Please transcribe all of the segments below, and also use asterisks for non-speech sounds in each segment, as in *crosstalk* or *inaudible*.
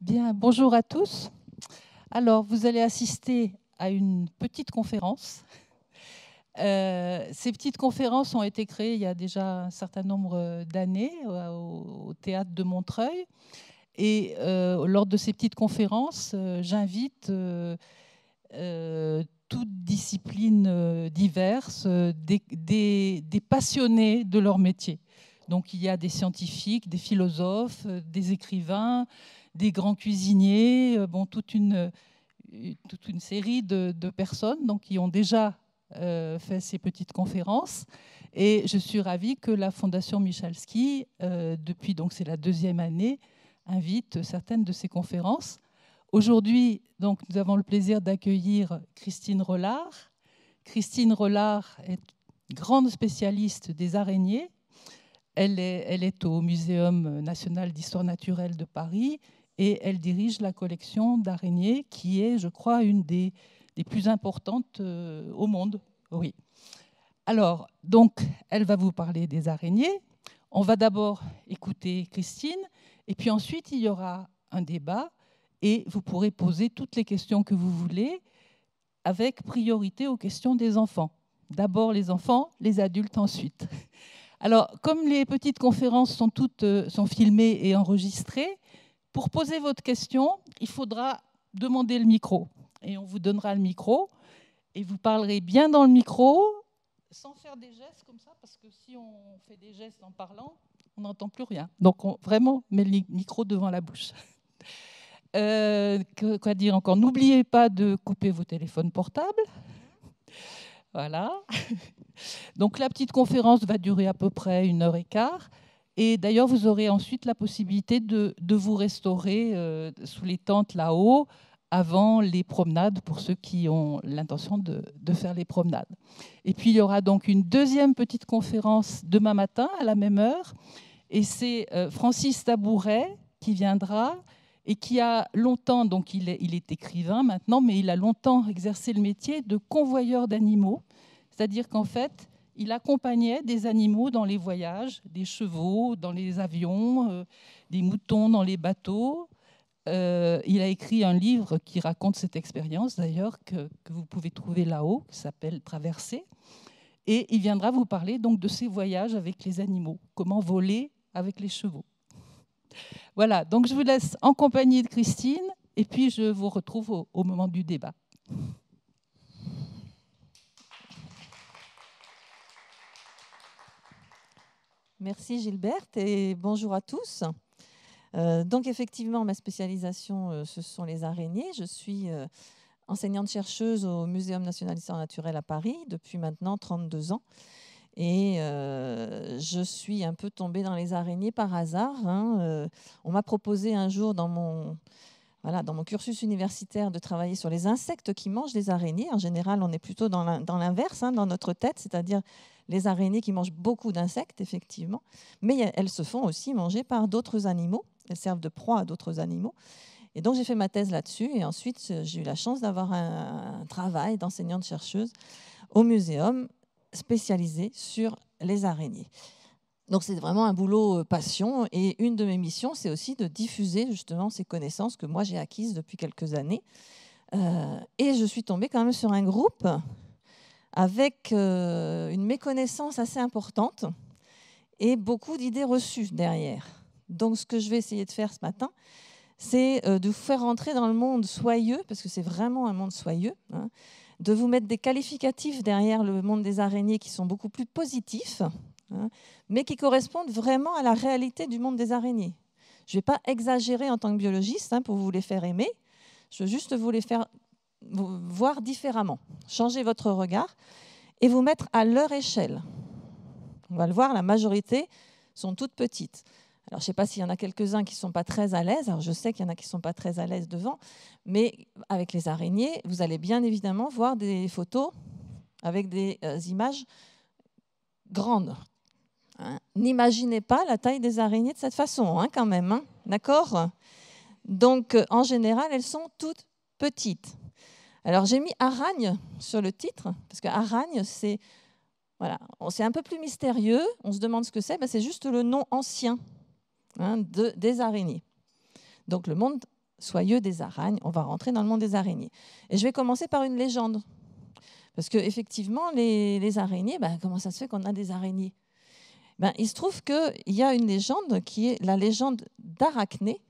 Bien, bonjour à tous. Alors, vous allez assister à une petite conférence. Euh, ces petites conférences ont été créées il y a déjà un certain nombre d'années au, théâtre de Montreuil. Et euh, lors de ces petites conférences, euh, j'invite toutes disciplines diverses, des, des, passionnés de leur métier. Donc il y a des scientifiques, des philosophes, des écrivains, des grands cuisiniers, euh, bon, toute une, euh, série de, personnes donc, qui ont déjà euh, fait ces petites conférences. Et je suis ravie que la Fondation Michalski, depuis donc c'est la deuxième année, invite certaines de ces conférences. Aujourd'hui, donc, nous avons le plaisir d'accueillir Christine Rollard. Christine Rollard est grande spécialiste des araignées. Elle est, elle est au Muséum national d'histoire naturelle de Paris et elle dirige la collection d'araignées qui est, je crois, une des, plus importantes euh, au monde. Oui. Alors, donc, elle va vous parler des araignées. On va d'abord écouter Christine, et puis ensuite, il y aura un débat, et vous pourrez poser toutes les questions que vous voulez, avec priorité aux questions des enfants. D'abord les enfants, les adultes ensuite. Alors, comme les petites conférences sont toutes euh, sont filmées et enregistrées, pour poser votre question, il faudra demander le micro. Et on vous donnera le micro. Et vous parlerez bien dans le micro, sans faire des gestes comme ça, parce que si on fait des gestes en parlant, on n'entend plus rien. Donc vraiment, mettez le micro devant la bouche. Euh, quoi dire encore N'oubliez pas de couper vos téléphones portables. Voilà. *laughs* Donc la petite conférence va durer à peu près une heure et quart. Et d'ailleurs, vous aurez ensuite la possibilité de, vous restaurer euh, sous les tentes là-haut avant les promenades pour ceux qui ont l'intention de, faire les promenades. Et puis, il y aura donc une deuxième petite conférence demain matin à la même heure. Et c'est euh, Francis Tabouret qui viendra et qui a longtemps, donc il il est, écrivain maintenant, mais il a longtemps exercé le métier de convoyeur d'animaux. C'est-à-dire qu'en fait, il accompagnait des animaux dans les voyages, des chevaux dans les avions, euh, des moutons dans les bateaux. Euh, il a écrit un livre qui raconte cette expérience, d'ailleurs, que, vous pouvez trouver là-haut, qui s'appelle Traverser. Et il viendra vous parler donc de ses voyages avec les animaux, comment voler avec les chevaux. Voilà, donc je vous laisse en compagnie de Christine, et puis je vous retrouve au moment du débat. Merci Gilberte et bonjour à tous. Euh, donc effectivement, ma spécialisation, euh, ce sont les araignées. Je suis euh, enseignante-chercheuse au Muséum national d'histoire naturelle à Paris depuis maintenant 32 ans. Et je suis un peu tombée dans les araignées par hasard. Hein. on m'a proposé un jour dans mon voilà, dans mon cursus universitaire de travailler sur les insectes qui mangent les araignées. En général, on est plutôt dans l'inverse, hein, dans notre tête, c'est-à-dire les araignées qui mangent beaucoup d'insectes, effectivement. Mais elles se font aussi manger par d'autres animaux. Elles servent de proie à d'autres animaux. Et donc j'ai fait ma thèse là-dessus. Et ensuite, euh, j'ai eu la chance d'avoir un, un travail d'enseignante-chercheuse au muséum spécialisé sur les araignées. Donc c'est vraiment un boulot euh, passion et une de mes missions, c'est aussi de diffuser justement ces connaissances que moi j'ai acquises depuis quelques années. Euh, et je suis tombée quand même sur un groupe avec euh, une méconnaissance assez importante et beaucoup d'idées reçues derrière. Donc ce que je vais essayer de faire ce matin, c'est de vous faire rentrer dans le monde soyeux, parce que c'est vraiment un monde soyeux, hein, de vous mettre des qualificatifs derrière le monde des araignées qui sont beaucoup plus positifs, Hein, mais qui correspondent vraiment à la réalité du monde des araignées. Je ne vais pas exagérer en tant que biologiste hein, pour vous les faire aimer, je veux juste vous les faire voir différemment, changer votre regard et vous mettre à leur échelle. On va le voir, la majorité sont toutes petites. Alors, je ne sais pas s'il y en a quelques-uns qui ne sont pas très à l'aise. Alors, je sais qu'il y en a qui ne sont pas très à l'aise devant. Mais avec les araignées, vous allez bien évidemment voir des photos avec des euh, images grandes, Hein? N'imaginez pas la taille des araignées de cette façon, hein, quand même. Hein. D'accord Donc, euh, en général, elles sont toutes petites. Alors, j'ai mis aragne sur le titre, parce que aragne, c'est voilà, un peu plus mystérieux. On se demande ce que c'est. Ben, c'est juste le nom ancien des araignées. Donc, le monde soyeux des araignées. On va rentrer dans le monde des araignées. Et je vais commencer par une légende. Parce que effectivement, les, araignées, ben, comment ça se fait qu'on a des araignées ben, il se trouve qu'il y a une légende qui est la légende d'Arachné.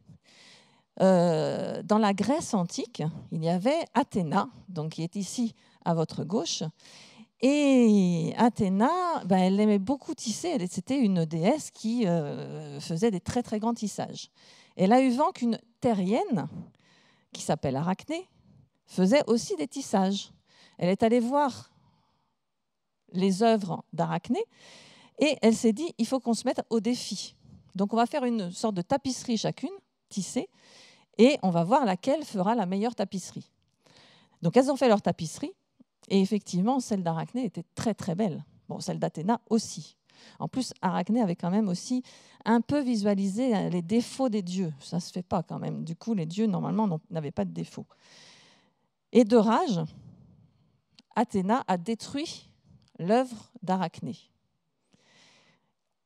Euh, dans la Grèce antique, il y avait Athéna, donc qui est ici à votre gauche. Et Athéna, ben, elle aimait beaucoup tisser. C'était une déesse qui euh, faisait des très très grands tissages. Elle a eu vent qu'une terrienne, qui s'appelle Arachné, faisait aussi des tissages. Elle est allée voir les œuvres d'Arachné et elle s'est dit, il faut qu'on se mette au défi. Donc on va faire une sorte de tapisserie chacune, tissée, et on va voir laquelle fera la meilleure tapisserie. Donc elles ont fait leur tapisserie, et effectivement, celle d'Arachné était très très belle. Bon, celle d'Athéna aussi. En plus, Arachné avait quand même aussi un peu visualisé les défauts des dieux. Ça ne se fait pas quand même. Du coup, les dieux, normalement, n'avaient pas de défauts. Et de rage, Athéna a détruit l'œuvre d'Arachné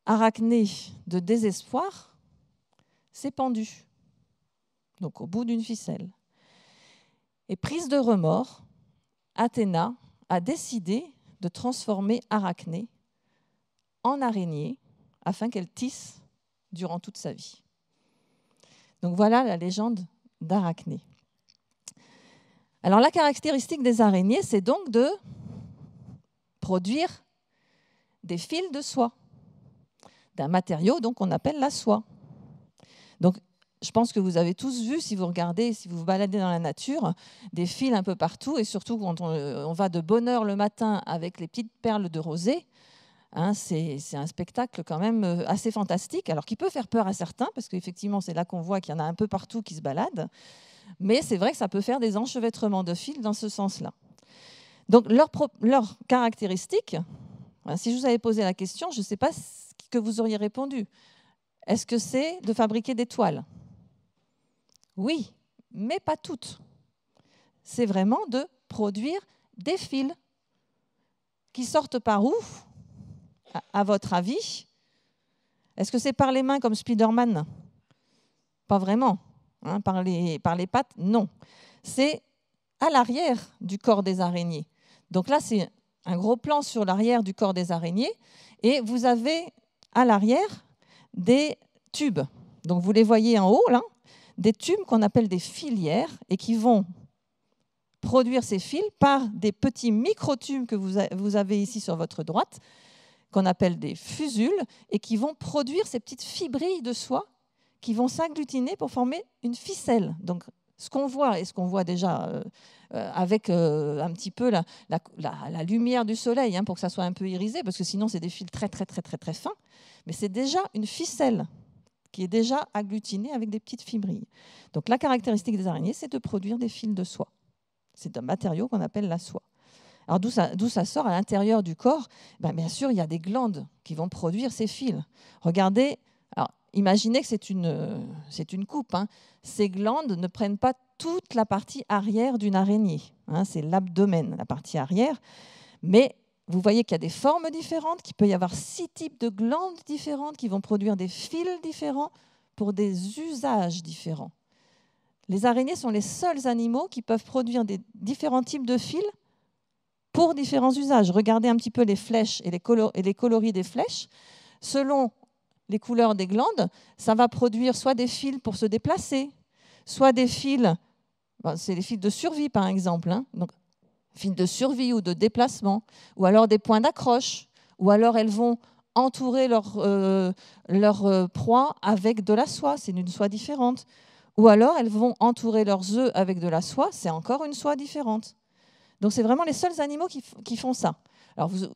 arachné de désespoir s'est pendue donc au bout d'une ficelle. Et prise de remords, Athéna a décidé de transformer Arachné en araignée afin qu'elle tisse durant toute sa vie. Donc voilà la légende d'Arachné. Alors la caractéristique des araignées, c'est donc de produire des fils de soie d'un matériau donc on appelle la soie. Donc, je pense que vous avez tous vu, si vous regardez, si vous vous baladez dans la nature, des fils un peu partout, et surtout quand on, euh, va de bonne heure le matin avec les petites perles de rosée, hein, c'est un spectacle quand même euh, assez fantastique, alors qui peut faire peur à certains, parce qu'effectivement, c'est là qu'on voit qu'il y en a un peu partout qui se baladent. Mais c'est vrai que ça peut faire des enchevêtrements de fils dans ce sens-là. Donc, leurs leur caractéristiques, si je vous avais posé la question, je ne sais pas que vous auriez répondu. Est-ce que c'est de fabriquer des toiles Oui, mais pas toutes. C'est vraiment de produire des fils qui sortent par où À votre avis Est-ce que c'est par les mains comme Spider-Man Pas vraiment. Hein, par, par les pattes Non. C'est à l'arrière du corps des araignées. Donc là, c'est un gros plan sur l'arrière du corps des araignées. Et vous avez à l'arrière des tubes. Donc vous les voyez en haut, là, des tubes qu'on appelle des filières et qui vont produire ces fils par des petits microtubes que vous avez ici sur votre droite, qu'on appelle des fusules, et qui vont produire ces petites fibrilles de soie qui vont s'agglutiner pour former une ficelle. Donc ce qu'on voit, et ce qu'on voit déjà euh, euh, avec euh, un petit peu la, lumière du soleil hein, pour que ça soit un peu irisé, parce que sinon c'est des fils très très très très très fins. Mais c'est déjà une ficelle qui est déjà agglutinée avec des petites fibrilles. Donc la caractéristique des araignées, c'est de produire des fils de soie. C'est un matériau qu'on appelle la soie. Alors d'où ça, ça, sort à l'intérieur du corps ben, Bien sûr, il y a des glandes qui vont produire ces fils. Regardez, alors, imaginez que c'est une, euh, coupe. Hein. Ces glandes ne prennent pas toute la partie arrière d'une araignée. Hein, c'est l'abdomen, la partie arrière. Mais vous voyez qu'il y a des formes différentes, qu'il peut y avoir six types de glandes différentes qui vont produire des fils différents pour des usages différents. Les araignées sont les seuls animaux qui peuvent produire des différents types de fils pour différents usages. Regardez un petit peu les flèches et les, coloris des flèches. Selon les couleurs des glandes, ça va produire soit des fils pour se déplacer, soit des fils, ben, c'est des fils de survie par exemple, hein. fils de survie ou de déplacement, ou alors des points d'accroche, ou alors elles vont entourer leur, euh, euh, proie avec de la soie, c'est une soie différente. Ou alors elles vont entourer leurs œufs avec de la soie, c'est encore une soie différente. Donc c'est vraiment les seuls animaux qui font ça. Alors, vous,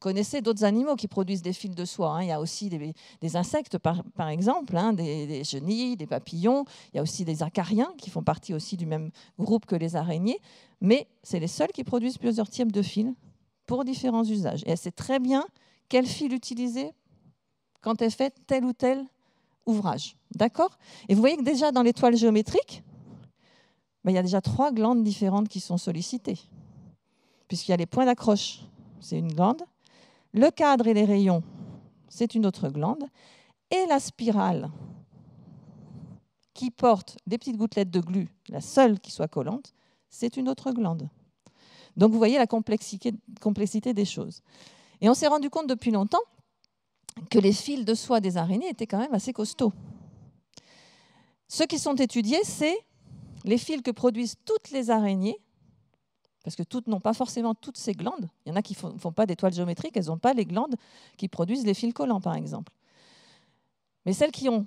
connaissez d'autres animaux qui produisent des fils de soie. Hein. Il y a aussi des, insectes, par, exemple, hein, des, des, des papillons. Il y a aussi des acariens qui font partie aussi du même groupe que les araignées. Mais c'est les seuls qui produisent plusieurs types de fils pour différents usages. Et elle sait très bien quel fil utiliser quand elle fait tel ou tel ouvrage. D'accord Et vous voyez que déjà dans l'étoile géométrique, ben, il y a déjà trois glandes différentes qui sont sollicitées, puisqu'il y a les points d'accroche c'est une glande. Le cadre et les rayons, c'est une autre glande. Et la spirale, qui porte des petites gouttelettes de glu, la seule qui soit collante, c'est une autre glande. Donc vous voyez la complexité, complexité des choses. Et on s'est rendu compte depuis longtemps que les fils de soie des araignées étaient quand même assez costauds. Ceux qui sont étudiés, c'est les fils que produisent toutes les araignées parce que toutes n'ont pas forcément toutes ces glandes. Il y en a qui ne font, pas d'étoiles géométriques, elles n'ont pas les glandes qui produisent les fils collants, par exemple. Mais celles qui ont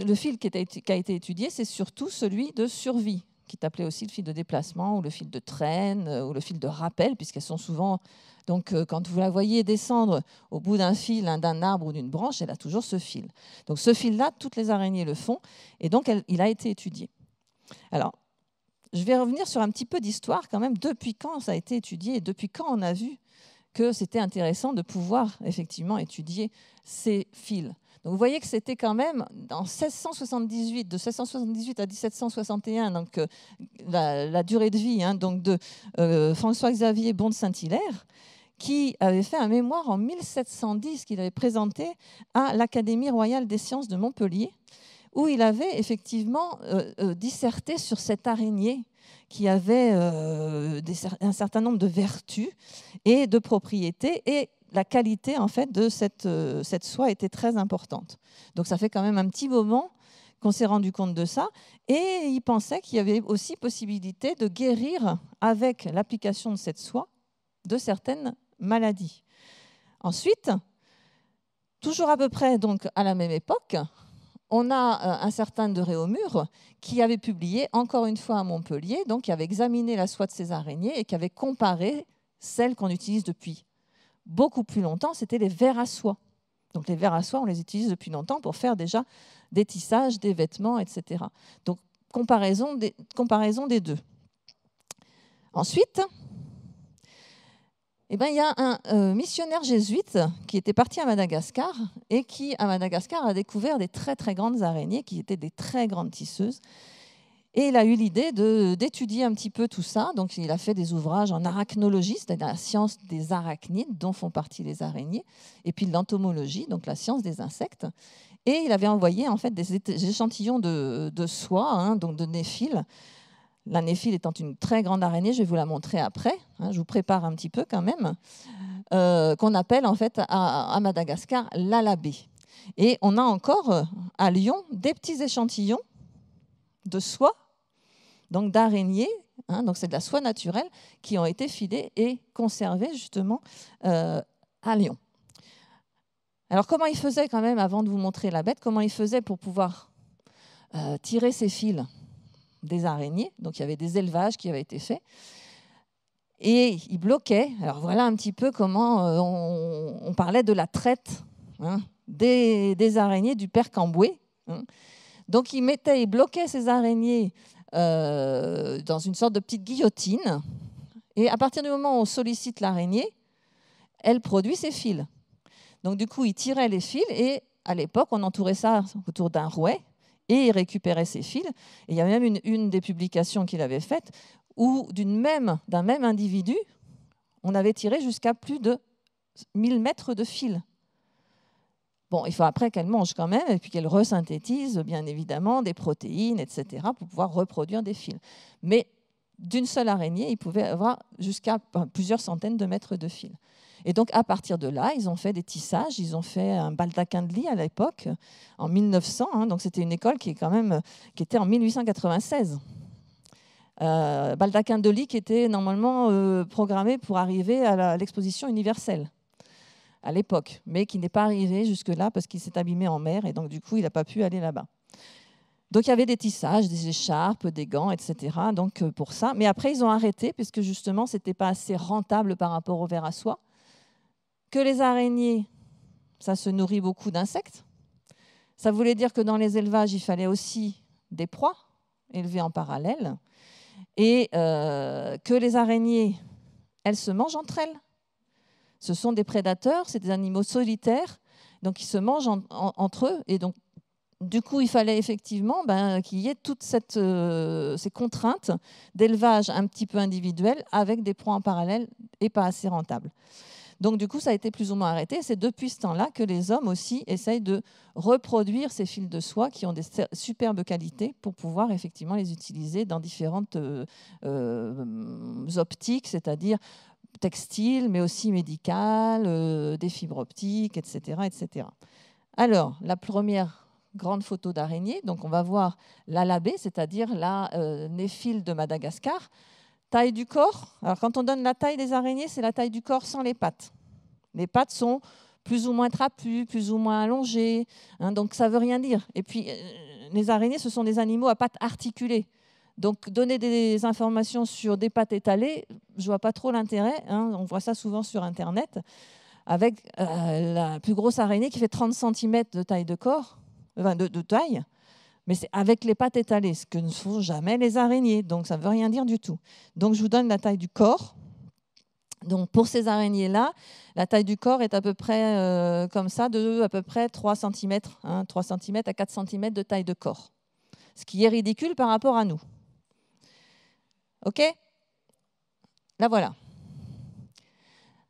le fil qui, a été étudié, c'est surtout celui de survie, qui est appelé aussi le fil de déplacement ou le fil de traîne euh, ou le fil de rappel, puisqu'elles sont souvent... Donc euh, quand vous la voyez descendre au bout d'un fil, hein, d'un arbre ou d'une branche, elle a toujours ce fil. Donc ce fil-là, toutes les araignées le font, et donc il a été étudié. Alors, je vais revenir sur un petit peu d'histoire quand même, depuis quand ça a été étudié et depuis quand on a vu que c'était intéressant de pouvoir effectivement étudier ces fils. Donc vous voyez que c'était quand même en 1678, de 1678 à 1761, donc euh, la, durée de vie hein, donc de euh, François-Xavier bond Saint-Hilaire, qui avait fait un mémoire en 1710 qu'il avait présenté à l'Académie royale des sciences de Montpellier où il avait effectivement euh, euh, disserté sur cette araignée qui avait euh, un certain nombre de vertus et de propriétés et la qualité en fait de cette, cette soie était très importante. Donc ça fait quand même un petit moment qu'on s'est rendu compte de ça et il pensait qu'il y avait aussi possibilité de guérir avec l'application de cette soie de certaines maladies. Ensuite, toujours à peu près donc à la même époque, on a euh, un certain de Réaumur qui avait publié, encore une fois à Montpellier, donc qui avait examiné la soie de ces araignées et qui avait comparé celle qu'on utilise depuis beaucoup plus longtemps, c'était les vers à soie. Donc les vers à soie, on les utilise depuis longtemps pour faire déjà des tissages, des vêtements, etc. Donc comparaison des deux. Ensuite, eh ben, il y a un euh, missionnaire jésuite qui était parti à Madagascar et qui, à Madagascar, a découvert des très très grandes araignées qui étaient des très grandes tisseuses. Et il a eu l'idée d'étudier un petit peu tout ça. Donc, il a fait des ouvrages en arachnologie, c'est-à-dire la science des arachnides, dont font partie les araignées, et puis l'entomologie, donc la science des insectes. Et il avait envoyé en fait des échantillons de, soie, hein, donc de néphiles, la néphile étant une très grande araignée, je vais vous la montrer après, hein, je vous prépare un petit peu quand même, euh, qu'on appelle en fait à, Madagascar l'alabé. Et on a encore euh, à Lyon des petits échantillons de soie, donc d'araignées, hein, donc c'est de la soie naturelle, qui ont été filées et conservées justement euh, à Lyon. Alors comment ils faisaient quand même, avant de vous montrer la bête, comment ils faisaient pour pouvoir tirer ces fils des araignées. Donc il y avait des élevages qui avaient été faits. Et ils bloquaient. Alors voilà un petit peu comment euh, on, parlait de la traite hein, des, araignées du père Camboué. Hein. Donc ils mettaient, et bloquaient ces araignées euh, dans une sorte de petite guillotine. Et à partir du moment où on sollicite l'araignée, elle produit ses fils. Donc du coup, ils tiraient les fils et à l'époque, on entourait ça autour d'un rouet et il récupérait ses fils. il y a même une, des publications qu'il avait faites où d'une même, d'un même individu, on avait tiré jusqu'à plus de 1000 mètres de fils. Bon, il faut après qu'elle mange quand même et puis qu'elle resynthétise bien évidemment des protéines, etc., pour pouvoir reproduire des fils. Mais d'une seule araignée, il pouvait avoir jusqu'à plusieurs centaines de mètres de fils. Et donc, à partir de là, ils ont fait des tissages, ils ont fait un baldaquin de lit à l'époque, en 1900. Hein. donc, c'était une école qui, est quand même, qui était en 1896. Euh, baldaquin de lit qui était normalement euh, programmé pour arriver à l'exposition universelle à l'époque, mais qui n'est pas arrivé jusque-là parce qu'il s'est abîmé en mer et donc du coup il n'a pas pu aller là-bas. Donc il y avait des tissages, des écharpes, des gants, etc. Donc euh, pour ça, mais après ils ont arrêté puisque justement c'était pas assez rentable par rapport au verre à soie que les araignées, ça se nourrit beaucoup d'insectes. Ça voulait dire que dans les élevages, il fallait aussi des proies élevées en parallèle. Et euh, que les araignées, elles se mangent entre elles. Ce sont des prédateurs, c'est des animaux solitaires, donc ils se mangent entre eux. Et donc, du coup, il fallait effectivement ben, qu'il y ait toutes euh, ces contraintes d'élevage un petit peu individuel avec des proies en parallèle et pas assez rentables. Donc du coup, ça a été plus ou moins arrêté. C'est depuis ce temps-là que les hommes aussi essayent de reproduire ces fils de soie qui ont des superbes qualités pour pouvoir effectivement les utiliser dans différentes euh, euh, optiques, c'est-à-dire textiles, mais aussi médicales, euh, des fibres optiques, etc., etc. Alors, la première grande photo d'araignée. Donc on va voir l'alabé, c'est-à-dire la néphile de Madagascar. Taille du corps. Alors quand on donne la taille des araignées, c'est la taille du corps sans les pattes. Les pattes sont plus ou moins trapues, plus ou moins allongées, hein, donc ça ne veut rien dire. Et puis euh, les araignées, ce sont des animaux à pattes articulées. Donc donner des informations sur des pattes étalées, je vois pas trop l'intérêt. Hein. on voit ça souvent sur Internet, avec euh, la plus grosse araignée qui fait 30 cm de taille de corps, de taille mais c'est avec les pattes étalées, ce que ne font jamais les araignées, donc ça ne veut rien dire du tout. Donc je vous donne la taille du corps. Donc pour ces araignées-là, la taille du corps est à peu près euh, comme ça, de à peu près 3 cm, 3 cm à 4 cm de taille de corps. Ce qui est ridicule par rapport à nous. OK Là, voilà.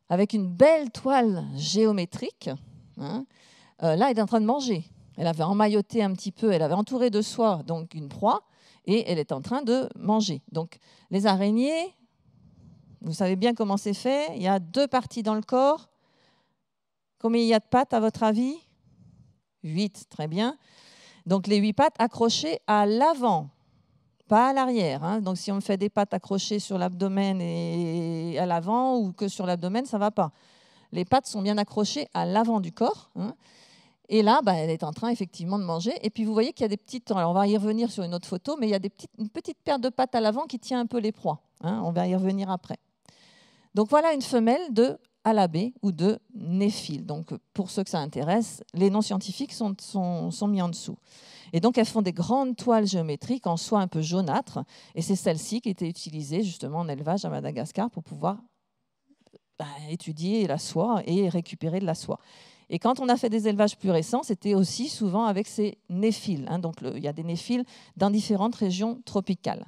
Avec une belle toile géométrique. Hein, euh, là, elle est en train de manger. Elle avait emmailloté un petit peu, elle avait entouré de soi donc une proie et elle est en train de manger. Donc les araignées, vous savez bien comment c'est fait. Il y a deux parties dans le corps. Combien il y a de pattes à votre avis Huit, très bien. Donc les huit pattes accrochées à l'avant, pas à l'arrière. Hein. Donc si on fait des pattes accrochées sur l'abdomen et à l'avant ou que sur l'abdomen, ça ne va pas. Les pattes sont bien accrochées à l'avant du corps. Hein. Et là, bah, elle est en train effectivement de manger. Et puis vous voyez qu'il y a des petites. Alors on va y revenir sur une autre photo, mais il y a une petite paire de pattes à l'avant qui tient un peu les proies. Hein. on va y revenir après. Donc voilà une femelle de alabé ou de néphile. Donc pour ceux que ça intéresse, les noms scientifiques sont, mis en dessous. Et donc elles font des grandes toiles géométriques en soie un peu jaunâtre. Et c'est celle-ci qui était utilisée justement en élevage à Madagascar pour pouvoir bah, étudier la soie et récupérer de la soie. Et quand on a fait des élevages plus récents, c'était aussi souvent avec ces néphiles. Hein. donc il y a des néphiles dans différentes régions tropicales.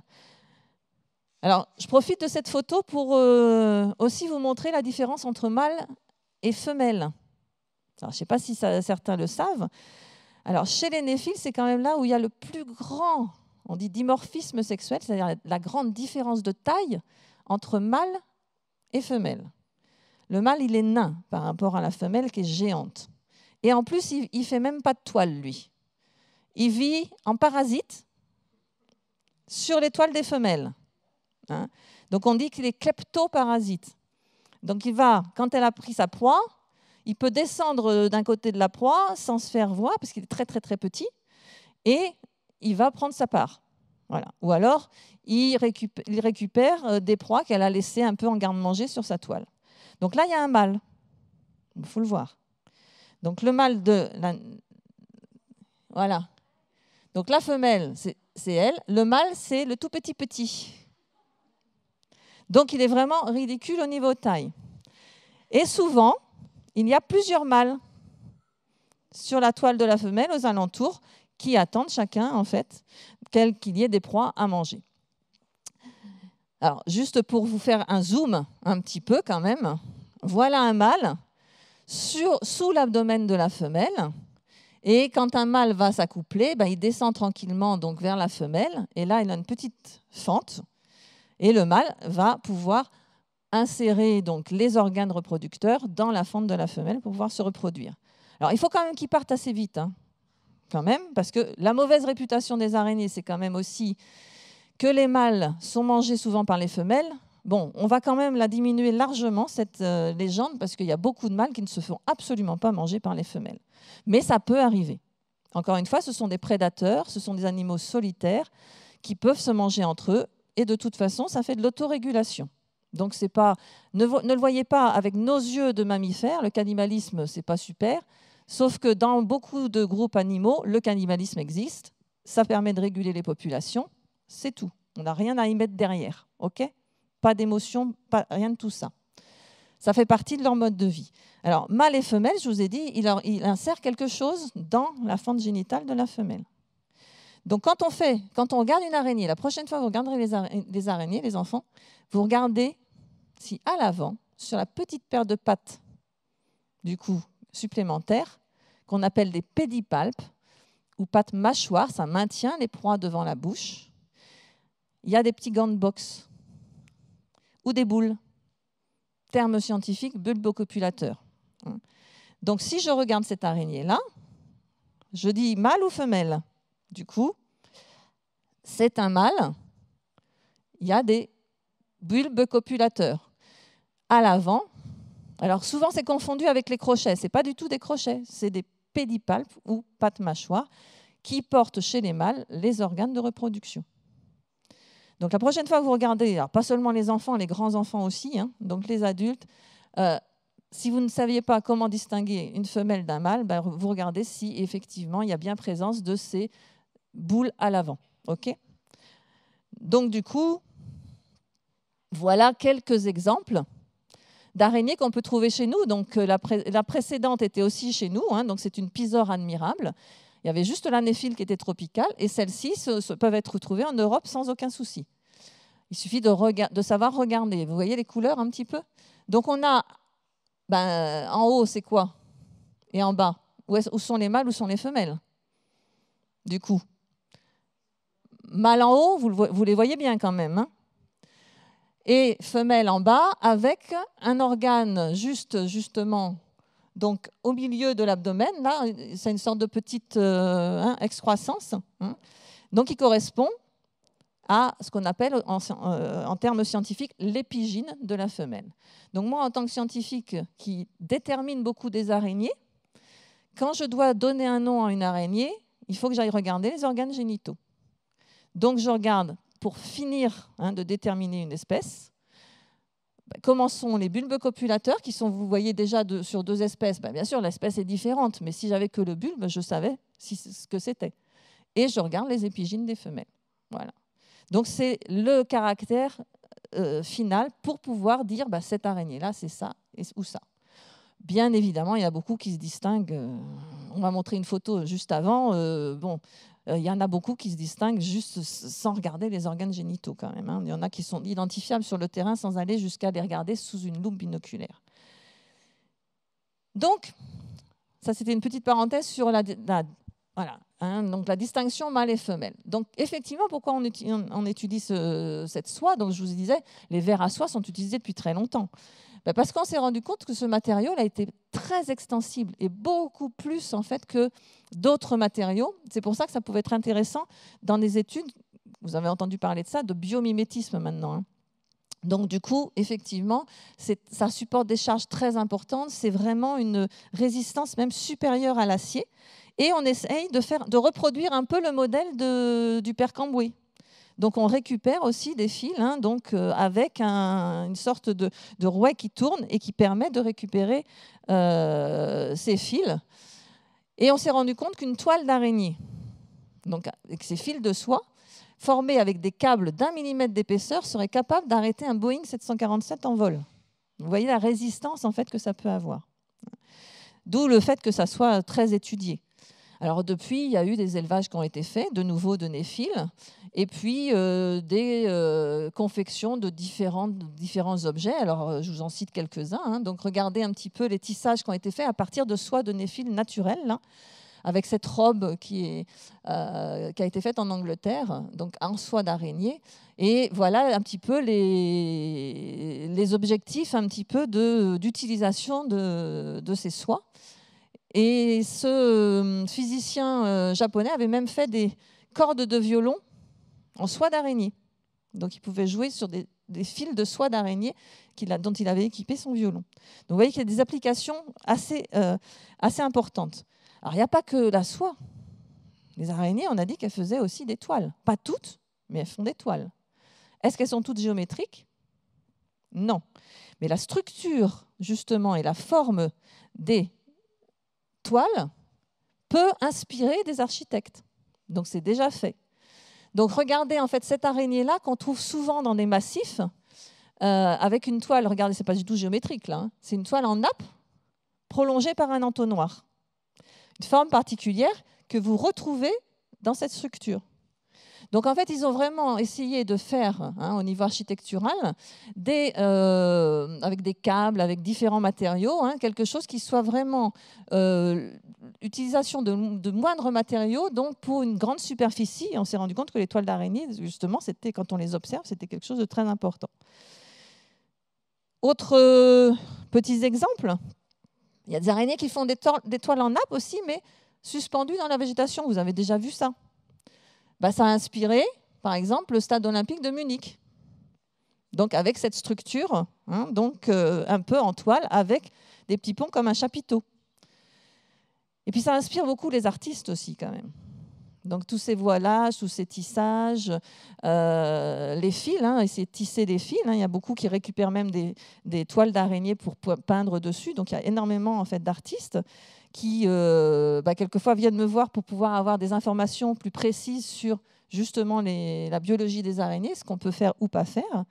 Alors, je profite de cette photo pour euh, aussi vous montrer la différence entre mâles et femelles. je ne sais pas si certains le savent. Alors, chez les néphiles, c'est quand même là où il y a le plus grand, on dit dimorphisme sexuel, c'est-à-dire la grande différence de taille entre mâles et femelles. Le mâle, il est nain par rapport à la femelle qui est géante. Et en plus, il ne fait même pas de toile, lui. Il vit en parasite sur les toiles des femelles. Hein. Donc on dit qu'il est klepto parasite. Donc il va, quand elle a pris sa proie, il peut descendre euh, d'un côté de la proie sans se faire voir, parce qu'il est très très très petit, et il va prendre sa part. Voilà. Ou alors, il récupère euh, des proies qu'elle a laissées un peu en garde-manger sur sa toile. Donc là, il y a un mâle. Il faut le voir. Donc le mâle de... Voilà. Donc la femelle, c'est elle. Le mâle, c'est le tout petit petit. Donc il est vraiment ridicule au niveau taille. Et souvent, il y a plusieurs mâles sur la toile de la femelle aux alentours qui attendent chacun, en fait, qu'il y ait des proies à manger. Alors, juste pour vous faire un zoom un petit peu quand même, voilà un mâle sous l'abdomen de la femelle. Et quand un mâle va s'accoupler, ben, il descend tranquillement donc vers la femelle. Et là, il a une petite fente. Et le mâle va pouvoir insérer donc les organes reproducteurs dans la fente de la femelle pour pouvoir se reproduire. Alors, il faut quand même qu'il parte assez vite, hein, quand même, parce que la mauvaise réputation des araignées, c'est quand même aussi que les mâles sont mangés souvent par les femelles, bon, on va quand même la diminuer largement, cette euh, légende, parce qu'il y a beaucoup de mâles qui ne se font absolument pas manger par les femelles. Mais ça peut arriver. Encore une fois, ce sont des prédateurs, ce sont des animaux solitaires qui peuvent se manger entre eux, et de toute façon, ça fait de l'autorégulation. Donc c'est pas, ne, ne, le voyez pas avec nos yeux de mammifères, le cannibalisme, c'est pas super, sauf que dans beaucoup de groupes animaux, le cannibalisme existe, ça permet de réguler les populations, c'est tout. On n'a rien à y mettre derrière, ok Pas d'émotion, rien de tout ça. Ça fait partie de leur mode de vie. Alors, mâle et femelle, je vous ai dit, il, insère quelque chose dans la fente génitale de la femelle. Donc, quand on fait, quand on regarde une araignée, la prochaine fois vous regarderez les, les araignées, les enfants, vous regardez si à l'avant, sur la petite paire de pattes, du coup, supplémentaires, qu'on appelle des pédipalpes ou pattes mâchoires, ça maintient les proies devant la bouche il y a des petits gants de boxe ou des boules. Terme scientifique, copulateur. Donc si je regarde cette araignée-là, je dis mâle ou femelle. Du coup, c'est un mâle. Il y a des bulbes copulateurs à l'avant. Alors souvent, c'est confondu avec les crochets. Ce n'est pas du tout des crochets, c'est des pédipalpes ou pattes mâchoires qui portent chez les mâles les organes de reproduction. Donc la prochaine fois que vous regardez, pas seulement les enfants, les grands-enfants aussi, hein, donc les adultes, euh, si vous ne saviez pas comment distinguer une femelle d'un mâle, ben, vous regardez si effectivement il y a bien présence de ces boules à l'avant. ok donc du coup, voilà quelques exemples d'araignées qu'on peut trouver chez nous. Donc euh, la, précédente était aussi chez nous, hein, donc c'est une pisore admirable. Il y avait juste la néphile qui était tropicale et celles-ci peuvent être retrouvées en Europe sans aucun souci. Il suffit de, savoir regarder. Vous voyez les couleurs un petit peu Donc on a, ben, en haut c'est quoi Et en bas où sont les mâles, où sont les femelles Du coup, mâle en haut, vous, les voyez bien quand même. Hein et femelle en bas avec un organe juste justement donc au milieu de l'abdomen, là, c'est une sorte de petite euh, hein, excroissance, hein. donc qui correspond à ce qu'on appelle euh, en, termes scientifiques l'épigine de la femelle. Donc moi, en tant que scientifique qui détermine beaucoup des araignées, quand je dois donner un nom à une araignée, il faut que j'aille regarder les organes génitaux. Donc je regarde pour finir hein, de déterminer une espèce, Commençons bah, comment sont les bulbes copulateurs, qui sont, vous voyez déjà, sur deux espèces bah, Bien sûr, l'espèce est différente, mais si j'avais que le bulbe, je savais ce que c'était. Et je regarde les épigynes des femelles. Voilà. Donc c'est le caractère euh, final pour pouvoir dire bah, cette araignée-là, c'est ça et, ou ça. Bien évidemment, il y a beaucoup qui se distinguent. Euh, on m'a montré une photo juste avant. Euh, bon, il euh, y en a beaucoup qui se distinguent juste sans regarder les organes génitaux quand même. Hein. Il y en a qui sont identifiables sur le terrain sans aller jusqu'à les regarder sous une loupe binoculaire. Donc, ça c'était une petite parenthèse sur la, voilà, hein, donc la distinction mâle et femelle. Donc effectivement, pourquoi on, étudie, cette soie Donc je vous disais, les vers à soie sont utilisés depuis très longtemps. Bah, parce qu'on s'est rendu compte que ce matériau a été très extensible et beaucoup plus en fait que d'autres matériaux. C'est pour ça que ça pouvait être intéressant dans des études, vous avez entendu parler de ça, de biomimétisme maintenant. Hein. Donc du coup, effectivement, ça supporte des charges très importantes, c'est vraiment une résistance même supérieure à l'acier. Et on essaye de, reproduire un peu le modèle du père Cambouis. Donc on récupère aussi des fils, hein, donc euh, avec une sorte de, rouet qui tourne et qui permet de récupérer euh, ces fils. Et on s'est rendu compte qu'une toile d'araignée, donc avec ces fils de soie, formés avec des câbles d'un millimètre d'épaisseur, serait capable d'arrêter un Boeing 747 en vol. Vous voyez la résistance en fait que ça peut avoir. D'où le fait que ça soit très étudié. Alors depuis, il y a eu des élevages qui ont été faits, de nouveau de néphiles, et puis euh, des euh, confections de différents, différents objets. Alors euh, je vous en cite quelques-uns. Hein. Donc regardez un petit peu les tissages qui ont été faits à partir de soies de néphiles naturelles. Hein, avec cette robe qui, est, a été faite en Angleterre, donc en soie d'araignée. Et voilà un petit peu les, les objectifs un petit peu d'utilisation de, ces soies. Et ce euh, physicien euh, japonais avait même fait des cordes de violon en soie d'araignée. Donc il pouvait jouer sur des, fils de soie d'araignée dont il avait équipé son violon. Donc vous voyez qu'il y a des applications assez, euh, assez importantes. Alors il n'y a pas que la soie. Les araignées, on a dit qu'elles faisaient aussi des toiles. Pas toutes, mais elles font des toiles. Est-ce qu'elles sont toutes géométriques Non. Mais la structure, justement, et la forme des toile peut inspirer des architectes. Donc c'est déjà fait. Donc regardez en fait cette araignée-là qu'on trouve souvent dans des massifs euh, avec une toile. Regardez, c'est pas du tout géométrique là. Hein. C'est une toile en nappe prolongée par un entonnoir. Une forme particulière que vous retrouvez dans cette structure. Donc en fait, ils ont vraiment essayé de faire, hein, au niveau architectural, euh, avec des câbles, avec différents matériaux, hein, quelque chose qui soit vraiment l'utilisation euh, utilisation de, moindres matériaux, donc pour une grande superficie. on s'est rendu compte que les toiles d'araignée, justement, c'était quand on les observe, c'était quelque chose de très important. Autres euh, petits exemples, il y a des araignées qui font des toiles en nappe aussi, mais suspendues dans la végétation. Vous avez déjà vu ça bah, ça a inspiré, par exemple, le stade olympique de Munich. Donc avec cette structure, hein, donc euh, un peu en toile, avec des petits ponts comme un chapiteau. Et puis ça inspire beaucoup les artistes aussi quand même. Donc tous ces voilages, tous ces tissages, euh, les fils, hein, essayer de tisser des fils. Hein. il y a beaucoup qui récupèrent même des, toiles d'araignées pour peindre dessus. Donc il y a énormément en fait d'artistes qui euh, bah, quelquefois viennent me voir pour pouvoir avoir des informations plus précises sur justement la biologie des araignées, ce qu'on peut faire ou pas faire.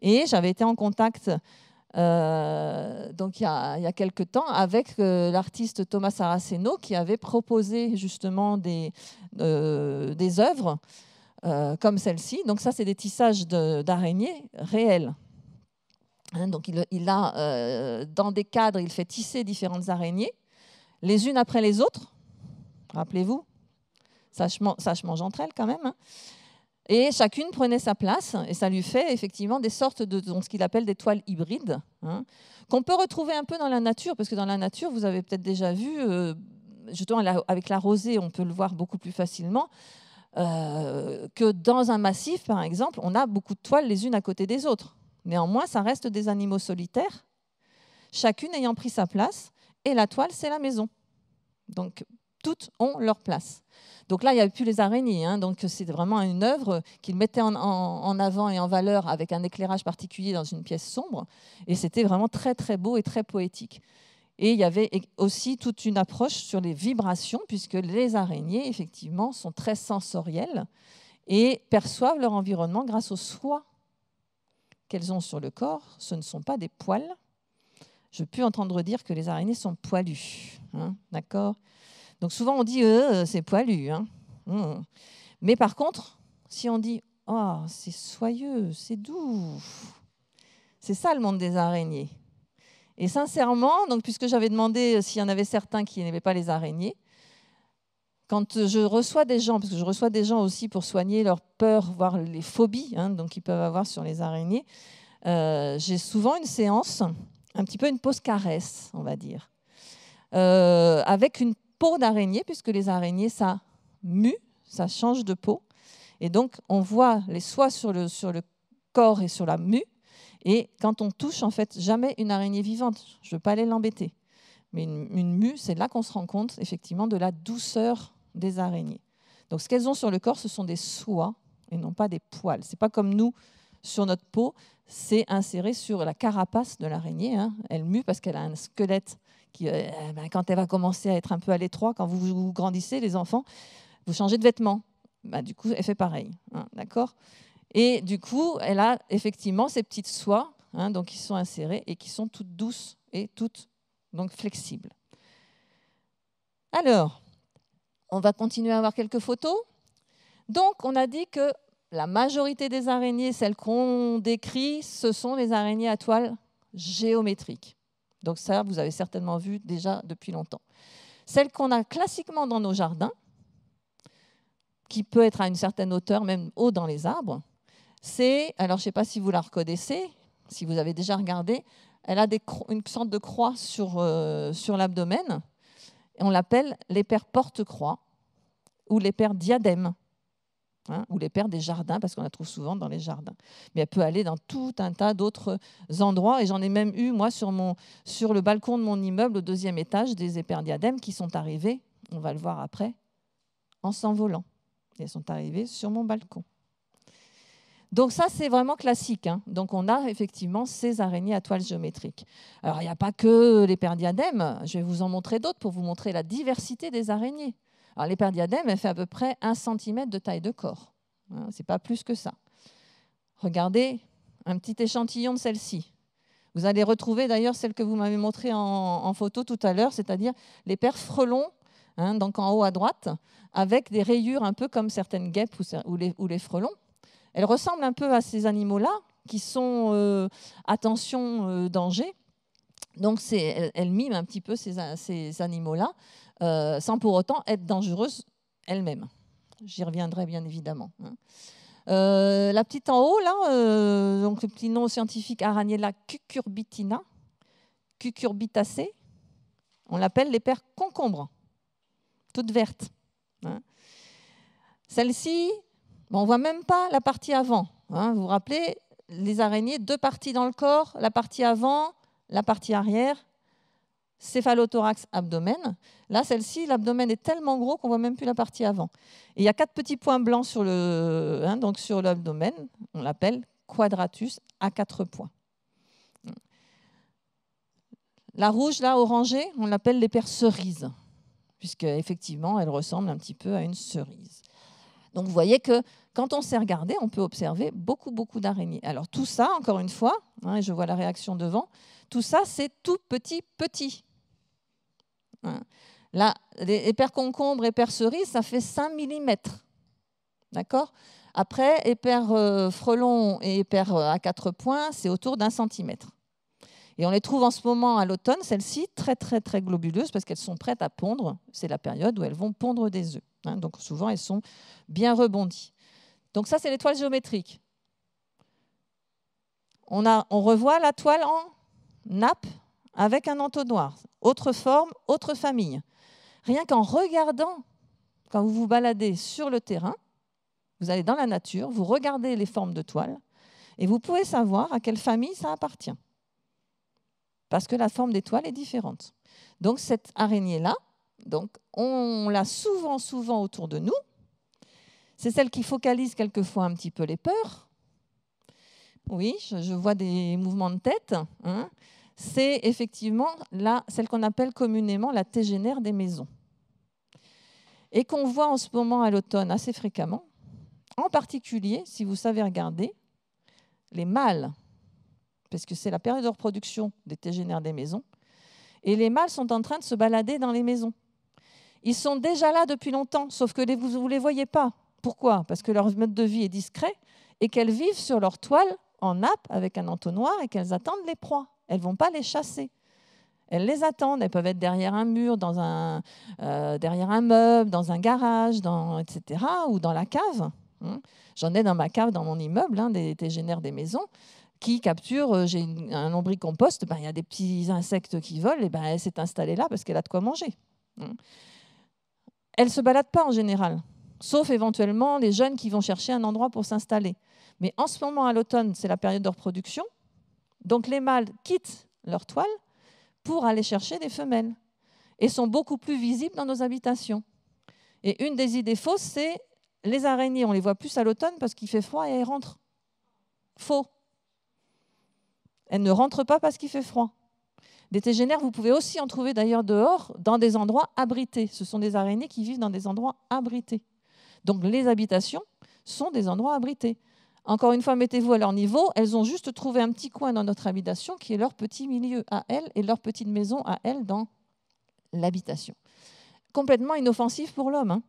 Et j'avais été en contact euh, donc il y, a, il y, a, quelques temps, avec euh, l'artiste Thomas Saraceno qui avait proposé justement des, euh, des œuvres comme celle-ci. Donc ça, c'est des tissages d'araignées réelles hein, donc il, il a, dans des cadres, il fait tisser différentes araignées, les unes après les autres. Rappelez-vous, ça sachement mange entre elles quand même. Hein. Et chacune prenait sa place, et ça lui fait effectivement des sortes de ce qu'il appelle des toiles hybrides, hein, qu'on peut retrouver un peu dans la nature, parce que dans la nature, vous avez peut-être déjà vu, euh, justement avec la rosée, on peut le voir beaucoup plus facilement, euh, que dans un massif, par exemple, on a beaucoup de toiles les unes à côté des autres. Néanmoins, ça reste des animaux solitaires, chacune ayant pris sa place, et la toile, c'est la maison. Donc toutes ont leur place. Donc là, il n'y avait plus les araignées. Hein. donc euh, c'est vraiment une œuvre qu'il mettait en, avant et en valeur avec un éclairage particulier dans une pièce sombre. Et c'était vraiment très très beau et très poétique. Et il y avait aussi toute une approche sur les vibrations, puisque les araignées, effectivement, sont très sensorielles et perçoivent leur environnement grâce aux soies qu'elles ont sur le corps. Ce ne sont pas des poils. Je peux entendre dire que les araignées sont poilues. Hein, d'accord donc souvent on dit euh, euh, c'est poilu. Hein. Hum. Mais par contre, si on dit oh, c'est soyeux, c'est doux, c'est ça le monde des araignées. Et sincèrement, donc puisque j'avais demandé euh, s'il y en avait certains qui n'aimaient pas les araignées, quand je reçois des gens, parce que je reçois des gens aussi pour soigner leurs peurs, voire les phobies hein, donc qu'ils peuvent avoir sur les araignées, j'ai souvent une séance, un petit peu une pause caresse, on va dire, avec une peau d'araignée, puisque les araignées, ça mue, ça change de peau. Et donc, on voit les soies sur le, sur le corps et sur la mue. Et quand on touche, en fait, jamais une araignée vivante. Je ne veux pas aller l'embêter. Mais une, mue, c'est là qu'on se rend compte, effectivement, de la douceur des araignées. Donc, ce qu'elles ont sur le corps, ce sont des soies et non pas des poils. C'est pas comme nous sur notre peau, c'est inséré sur la carapace de l'araignée. Hein. Elle mue parce qu'elle a un squelette euh, eh ben, quand elle va commencer à être un peu à l'étroit, quand vous, vous grandissez, les enfants, vous changez de vêtements. Bah, du coup, elle fait pareil. Hein, d'accord Et du coup, elle a effectivement ces petites soies hein, donc, qui sont insérées et qui sont toutes douces et toutes donc, flexibles. Alors, on va continuer à avoir quelques photos. Donc, on a dit que la majorité des araignées, celles qu'on décrit, ce sont les araignées à toile géométrique. Donc ça, vous avez certainement vu déjà depuis longtemps. Celle qu'on a classiquement dans nos jardins, qui peut être à une certaine hauteur, même haut dans les arbres, c'est, alors je ne sais pas si vous la reconnaissez, si vous avez déjà regardé, elle a une sorte de croix sur, euh, sur l'abdomen. On l'appelle les porte croix ou les pères diadème. Hein, ou les pères des jardins, parce qu'on la trouve souvent dans les jardins. Mais elle peut aller dans tout un tas d'autres endroits. Et j'en ai même eu, moi, sur, mon, sur le balcon de mon immeuble, au deuxième étage, des éperdiadèmes qui sont arrivés on va le voir après, en s'envolant. Elles sont arrivées sur mon balcon. Donc ça, c'est vraiment classique. Hein. Donc on a effectivement ces araignées à toiles géométriques. Alors il n'y a pas que les perdiadèmes, je vais vous en montrer d'autres pour vous montrer la diversité des araignées. Alors diadèmes elle fait à peu près 1 centimètre de taille de corps. Hein, c'est pas plus que ça. Regardez un petit échantillon de celle-ci. Vous allez retrouver d'ailleurs celle que vous m'avez montrée en, photo tout à l'heure, c'est-à-dire les pères frelons, hein, donc en haut à droite, avec des rayures un peu comme certaines guêpes ou, les, frelons. Elles ressemblent un peu à ces animaux-là qui sont, euh, attention, euh, danger. Donc elles, miment un petit peu ces animaux-là. Euh, sans pour autant être dangereuse elle-même. J'y reviendrai bien évidemment. Hein. Euh, la petite en haut, là, euh, le petit nom scientifique la cucurbitina, cucurbitacée, on l'appelle les paires concombres, toutes vertes. Hein. Celle-ci, on ne voit même pas la partie avant. Hein. Vous vous rappelez, les araignées, deux parties dans le corps, la partie avant, la partie arrière céphalothorax, abdomen. Là, celle-ci, l'abdomen est tellement gros qu'on voit même plus la partie avant. il y a quatre petits points blancs sur le, hein, donc sur l'abdomen. On l'appelle quadratus à quatre points. La rouge, là, orangée, on l'appelle les cerises, puisque effectivement, elle ressemble un petit peu à une cerise. Donc vous voyez que quand on s'est regardé, on peut observer beaucoup, beaucoup d'araignées. Alors tout ça, encore une fois, hein, et je vois la réaction devant, tout ça, c'est tout petit, petit. Hein. Là, les, concombres concombre, épères cerise, ça fait 5 mm. D'accord Après, épères euh, frelons et éper euh, à 4 points, c'est autour d'un centimètre. Et on les trouve en ce moment à l'automne, celles-ci, très très très globuleuses parce qu'elles sont prêtes à pondre. C'est la période où elles vont pondre des œufs. Hein. donc souvent, elles sont bien rebondies. Donc ça, c'est l'étoile géométrique On, a, on revoit la toile en nappe avec un entonnoir. Autre forme, autre famille. Rien qu'en regardant, quand vous vous baladez sur le terrain, vous allez dans la nature, vous regardez les formes de toiles, et vous pouvez savoir à quelle famille ça appartient. Parce que la forme des toiles est différente. Donc cette araignée-là, on l'a souvent, souvent autour de nous. C'est celle qui focalise quelquefois un petit peu les peurs. Oui, je, vois des mouvements de tête. Hein c'est effectivement celle qu'on appelle communément la tégénaire des maisons. Et qu'on voit en ce moment à l'automne assez fréquemment, en particulier si vous savez regarder les mâles, parce que c'est la période de reproduction des tégénaires des maisons, et les mâles sont en train de se balader dans les maisons. Ils sont déjà là depuis longtemps, sauf que vous ne les voyez pas. Pourquoi Parce que leur mode de vie est discret et qu'elles vivent sur leur toile en nappe avec un entonnoir et qu'elles attendent les proies. Elles vont pas les chasser. Elles les attendent. Elles peuvent être derrière un mur, dans un, euh, derrière un meuble, dans un garage, dans, etc. Ou dans la cave. Hein. J'en ai dans ma cave, dans mon immeuble, hein, des génères des maisons qui capturent... Euh, j'ai un lombricompost, ben, il y a des petits insectes qui volent, et ben, elle s'est installée là parce qu'elle a de quoi manger. Hein. Elles ne se baladent pas en général, sauf éventuellement les jeunes qui vont chercher un endroit pour s'installer. Mais en ce moment, à l'automne, c'est la période de reproduction, donc les mâles quittent leur toile pour aller chercher des femelles et sont beaucoup plus visibles dans nos habitations. Et une des idées fausses, c'est les araignées, on les voit plus à l'automne parce qu'il fait froid et elles rentrent. Faux. Elles ne rentrent pas parce qu'il fait froid. Des tégénères, vous pouvez aussi en trouver d'ailleurs dehors, dans des endroits abrités. Ce sont des araignées qui vivent dans des endroits abrités. Donc les habitations sont des endroits abrités. Encore une fois, mettez-vous à leur niveau. Elles ont juste trouvé un petit coin dans notre habitation qui est leur petit milieu à elles et leur petite maison à elles dans l'habitation. Complètement inoffensif pour l'homme. Hein.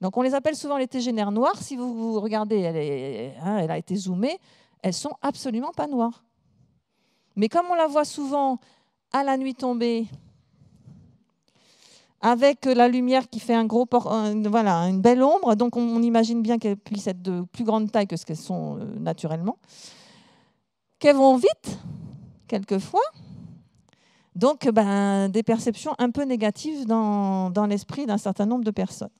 Donc on les appelle souvent les tégénaires noirs. Si vous regardez, elle, hein, elle a été zoomée, elles sont absolument pas noires. Mais comme on la voit souvent à la nuit tombée, avec la lumière qui fait un gros voilà, une belle ombre. Donc on, imagine bien qu'elles puissent être de plus grande taille que ce qu'elles sont euh, naturellement. Qu'elles vont vite, quelquefois. Donc ben, des perceptions un peu négatives dans, dans l'esprit d'un certain nombre de personnes.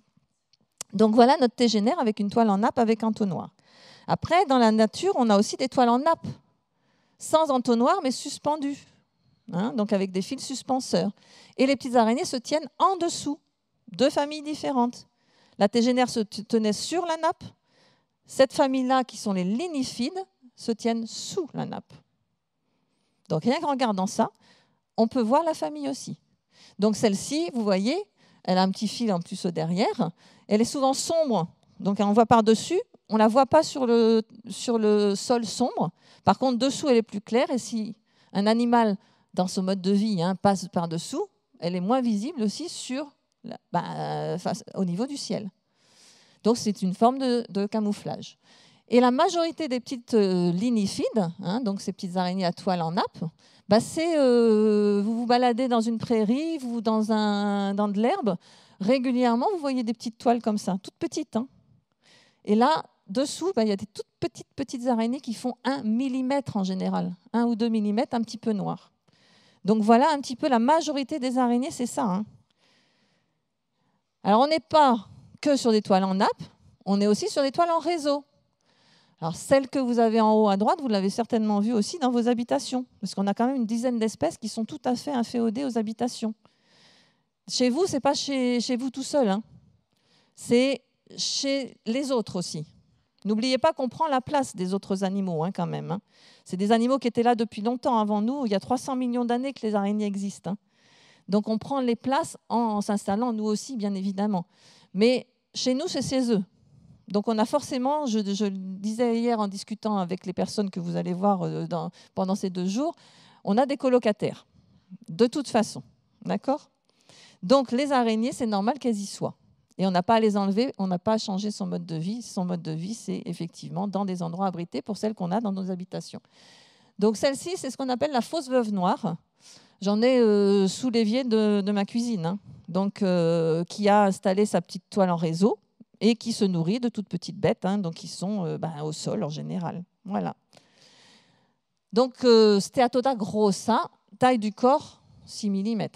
Donc voilà notre tégénère avec une toile en nappe avec entonnoir. Après, dans la nature, on a aussi des toiles en nappe, sans entonnoir, mais suspendues. Hein, donc avec des fils suspenseurs. Et les petites araignées se tiennent en dessous, deux familles différentes. La tégénère se tenait sur la nappe. Cette famille-là, qui sont les linifides, se tiennent sous la nappe. Donc rien qu'en regardant ça, on peut voir la famille aussi. Donc celle-ci, vous voyez, elle a un petit fil en plus derrière. Elle est souvent sombre, donc on voit par-dessus. On ne la voit pas sur le, sur le sol sombre. Par contre, dessous, elle est plus claire. Et si un animal dans son mode de vie hein, passe par-dessous, elle est moins visible aussi sur, bah, euh, face, au niveau du ciel. Donc c'est une forme de, camouflage. Et la majorité des petites euh, linifides, hein, donc ces petites araignées à toile en nappe, bah c'est euh, vous vous baladez dans une prairie, vous dans, un, dans de l'herbe, régulièrement vous voyez des petites toiles comme ça, toutes petites. Hein. Et là, dessous, bah, il y a des toutes petites petites araignées qui font un millimètre en général, un ou 2 millimètres, un petit peu noir. Donc voilà un petit peu la majorité des araignées, c'est ça. Hein. Alors on n'est pas que sur des toiles en nappe, on est aussi sur des toiles en réseau. Alors celle que vous avez en haut à droite, vous l'avez certainement vue aussi dans vos habitations, parce qu'on a quand même une dizaine d'espèces qui sont tout à fait inféodées aux habitations. Chez vous, ce n'est pas chez, vous tout seul, hein. c'est chez les autres aussi. N'oubliez pas qu'on prend la place des autres animaux hein, quand même. Hein. C'est des animaux qui étaient là depuis longtemps avant nous. Il y a 300 millions d'années que les araignées existent. Hein. Donc on prend les places en, s'installant nous aussi, bien évidemment. Mais chez nous, c'est chez eux. Donc on a forcément, je, le disais hier en discutant avec les personnes que vous allez voir euh, pendant ces deux jours, on a des colocataires, de toute façon. D'accord Donc les araignées, c'est normal qu'elles y soient. Et on n'a pas à les enlever, on n'a pas à changer son mode de vie. Son mode de vie, c'est effectivement dans des endroits abrités pour celles qu'on a dans nos habitations. Donc celle-ci, c'est ce qu'on appelle la fausse veuve noire. J'en ai euh, sous l'évier de, ma cuisine, hein. donc euh, qui a installé sa petite toile en réseau et qui se nourrit de toutes petites bêtes, hein. donc qui sont euh, ben, au sol en général. Voilà. Donc, Steatoda grossa, taille du corps, 6 mm.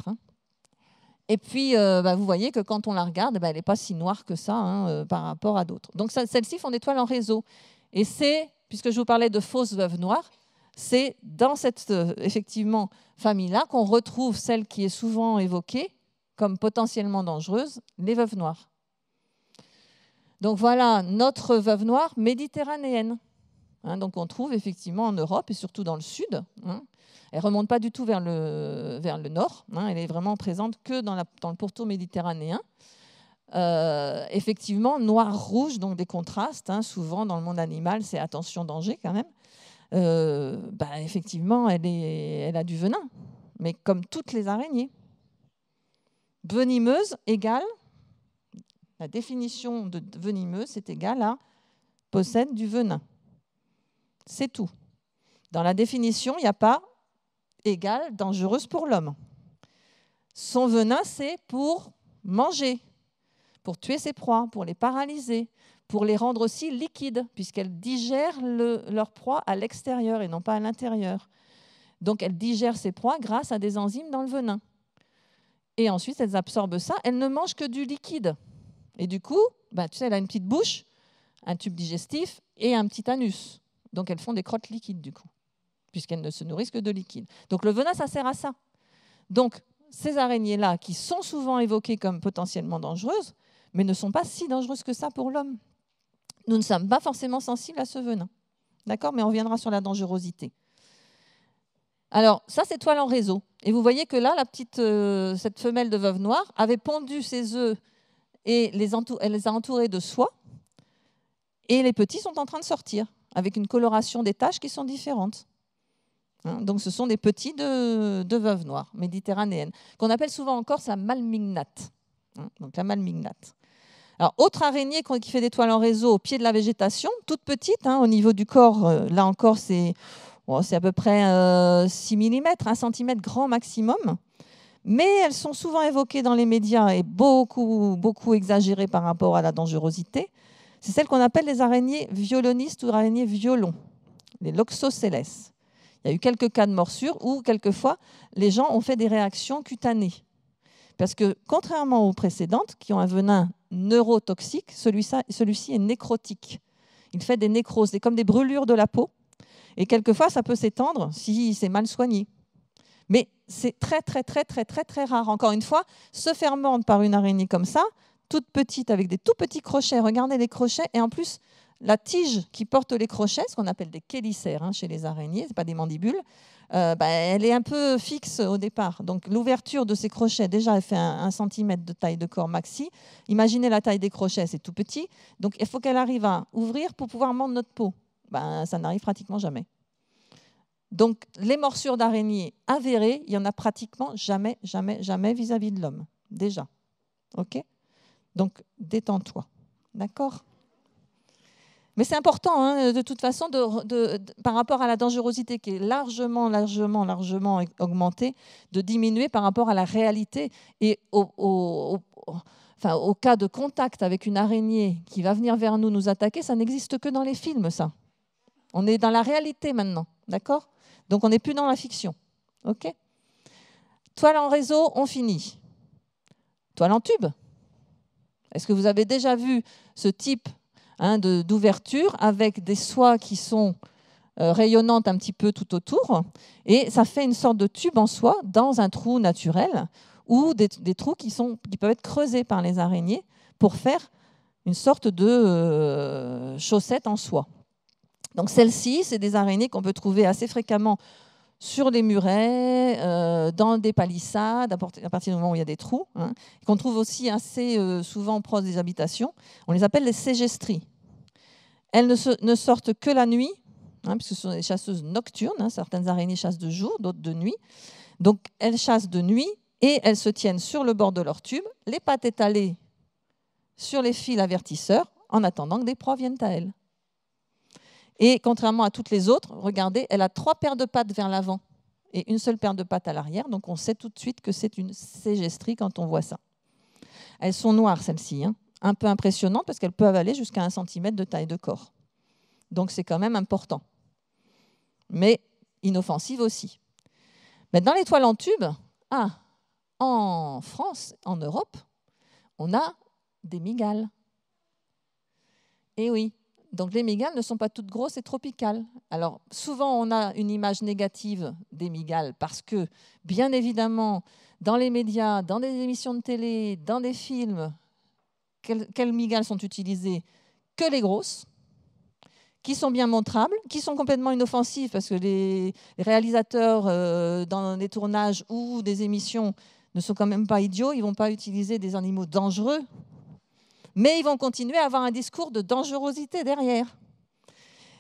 Et puis, euh, bah, vous voyez que quand on la regarde, bah, elle n'est pas si noire que ça hein, euh, par rapport à d'autres. Donc, celle-ci font des toiles en réseau. Et c'est, puisque je vous parlais de fausses veuves noires, c'est dans cette euh, effectivement famille-là qu'on retrouve celle qui est souvent évoquée comme potentiellement dangereuse, les veuves noires. Donc voilà notre veuve noire méditerranéenne. Hein. donc on trouve effectivement en Europe et surtout dans le sud. Hein. elle ne remonte pas du tout vers le, vers le nord. Hein. elle est vraiment présente que dans, le pourtour méditerranéen. Euh, effectivement, noir-rouge, donc des contrastes. souvent dans le monde animal, c'est attention danger quand même. Euh, bah, effectivement, elle, est, a du venin, mais comme toutes les araignées. Venimeuse égale, la définition de venimeuse, c'est égale à possède du venin. C'est tout. Dans la définition, il n'y a pas égal dangereuse pour l'homme. Son venin, c'est pour manger, pour tuer ses proies, pour les paralyser, pour les rendre aussi liquides, puisqu'elles digèrent leur proie à l'extérieur et non pas à l'intérieur. Donc elles digèrent ses proies grâce à des enzymes dans le venin. Et ensuite, elles absorbent ça, elles ne mangent que du liquide. Et du coup, bah, tu sais, elle a une petite bouche, un tube digestif et un petit anus. Donc elles font des crottes liquides du coup, puisqu'elles ne se nourrissent que de liquide. Donc le venin, ça sert à ça. Donc ces araignées-là, qui sont souvent évoquées comme potentiellement dangereuses, mais ne sont pas si dangereuses que ça pour l'homme. Nous ne sommes pas forcément sensibles à ce venin. D'accord Mais on reviendra sur la dangerosité. Alors, ça, c'est toile en réseau. Et vous voyez que là, la petite, euh, cette femelle de veuve noire avait pondu ses œufs et elle les a entourés de soie. Et les petits sont en train de sortir avec une coloration des taches qui sont différentes. Hein, donc ce sont des petits de, veuves noires méditerranéennes, qu'on appelle souvent encore sa malmignate. Hein, la autre araignée qui fait des toiles en réseau au pied de la végétation, toute petite, hein, au niveau du corps, euh, là encore, oh, c'est à peu près 6 mm, 1 cm grand maximum. Mais elles sont souvent évoquées dans les médias et beaucoup, beaucoup exagérées par rapport à la dangerosité. C'est celle qu'on appelle les araignées violonistes ou araignées violons, les Loxosceles. Il y a eu quelques cas de morsures où, quelquefois, les gens ont fait des réactions cutanées. Parce que, contrairement aux précédentes, qui ont un venin neurotoxique, celui-ci est nécrotique. Il fait des nécroses, c'est comme des brûlures de la peau. Et quelquefois, ça peut s'étendre si c'est mal soigné. Mais c'est très, très, très, très, très, très rare. Encore une fois, se faire mordre par une araignée comme ça, toute petite avec des tout petits crochets. Regardez les crochets et en plus la tige qui porte les crochets, ce qu'on appelle des chélicères hein, chez les araignées, c'est pas des mandibules. Euh, bah, elle est un peu fixe au départ. Donc l'ouverture de ces crochets, déjà, elle fait un, centimètre de taille de corps maxi. Imaginez la taille des crochets, c'est tout petit. Donc il faut qu'elle arrive à ouvrir pour pouvoir mordre notre peau. Ben, ça n'arrive pratiquement jamais. Donc les morsures d'araignées avérées, il y en a pratiquement jamais, jamais, jamais vis-à-vis -vis de l'homme, déjà. OK donc détends-toi. D'accord mais c'est important, hein, de toute façon, par rapport à la dangerosité qui est largement, largement, largement augmentée, de diminuer par rapport à la réalité et au, au cas de contact avec une araignée qui va venir vers nous nous attaquer. Ça n'existe que dans les films, ça. On est dans la réalité maintenant, d'accord Donc on n'est plus dans la fiction, ok Toile en réseau, on finit. Toile en tube, est-ce que vous avez déjà vu ce type hein, d'ouverture avec des soies qui sont euh, rayonnantes un petit peu tout autour Et ça fait une sorte de tube en soie dans un trou naturel ou des, trous qui, sont, qui peuvent être creusés par les araignées pour faire une sorte de euh, chaussette en soie. Donc celles-ci, c'est des araignées qu'on peut trouver assez fréquemment sur les murets, euh, dans des palissades, à partir du moment où il y a des trous, hein, qu'on trouve aussi assez euh, souvent proches des habitations. On les appelle les ségestries. Elles ne, sortent que la nuit, hein, puisque ce sont des chasseuses nocturnes. Hein, certaines araignées chassent de jour, d'autres de nuit. Donc elles chassent de nuit et elles se tiennent sur le bord de leur tube, les pattes étalées sur les fils avertisseurs, en attendant que des proies viennent à elles. Et contrairement à toutes les autres, regardez, elle a trois paires de pattes vers l'avant et une seule paire de pattes à l'arrière. Donc on sait tout de suite que c'est une ségestrie quand on voit ça. Elles sont noires, celles-ci, hein. un peu impressionnantes parce qu'elles peuvent avaler jusqu'à un centimètre de taille de corps. Donc c'est quand même important. Mais inoffensive aussi. Mais dans les toiles en tube, ah, en France, en Europe, on a des migales. Et eh oui, donc les migales ne sont pas toutes grosses et tropicales. Alors souvent on a une image négative des migales parce que bien évidemment dans les médias, dans des émissions de télé, dans des films, quelles, migales sont utilisées Que les grosses, qui sont bien montrables, qui sont complètement inoffensives parce que les réalisateurs euh, dans des tournages ou des émissions ne sont quand même pas idiots, ils vont pas utiliser des animaux dangereux mais ils vont continuer à avoir un discours de dangerosité derrière.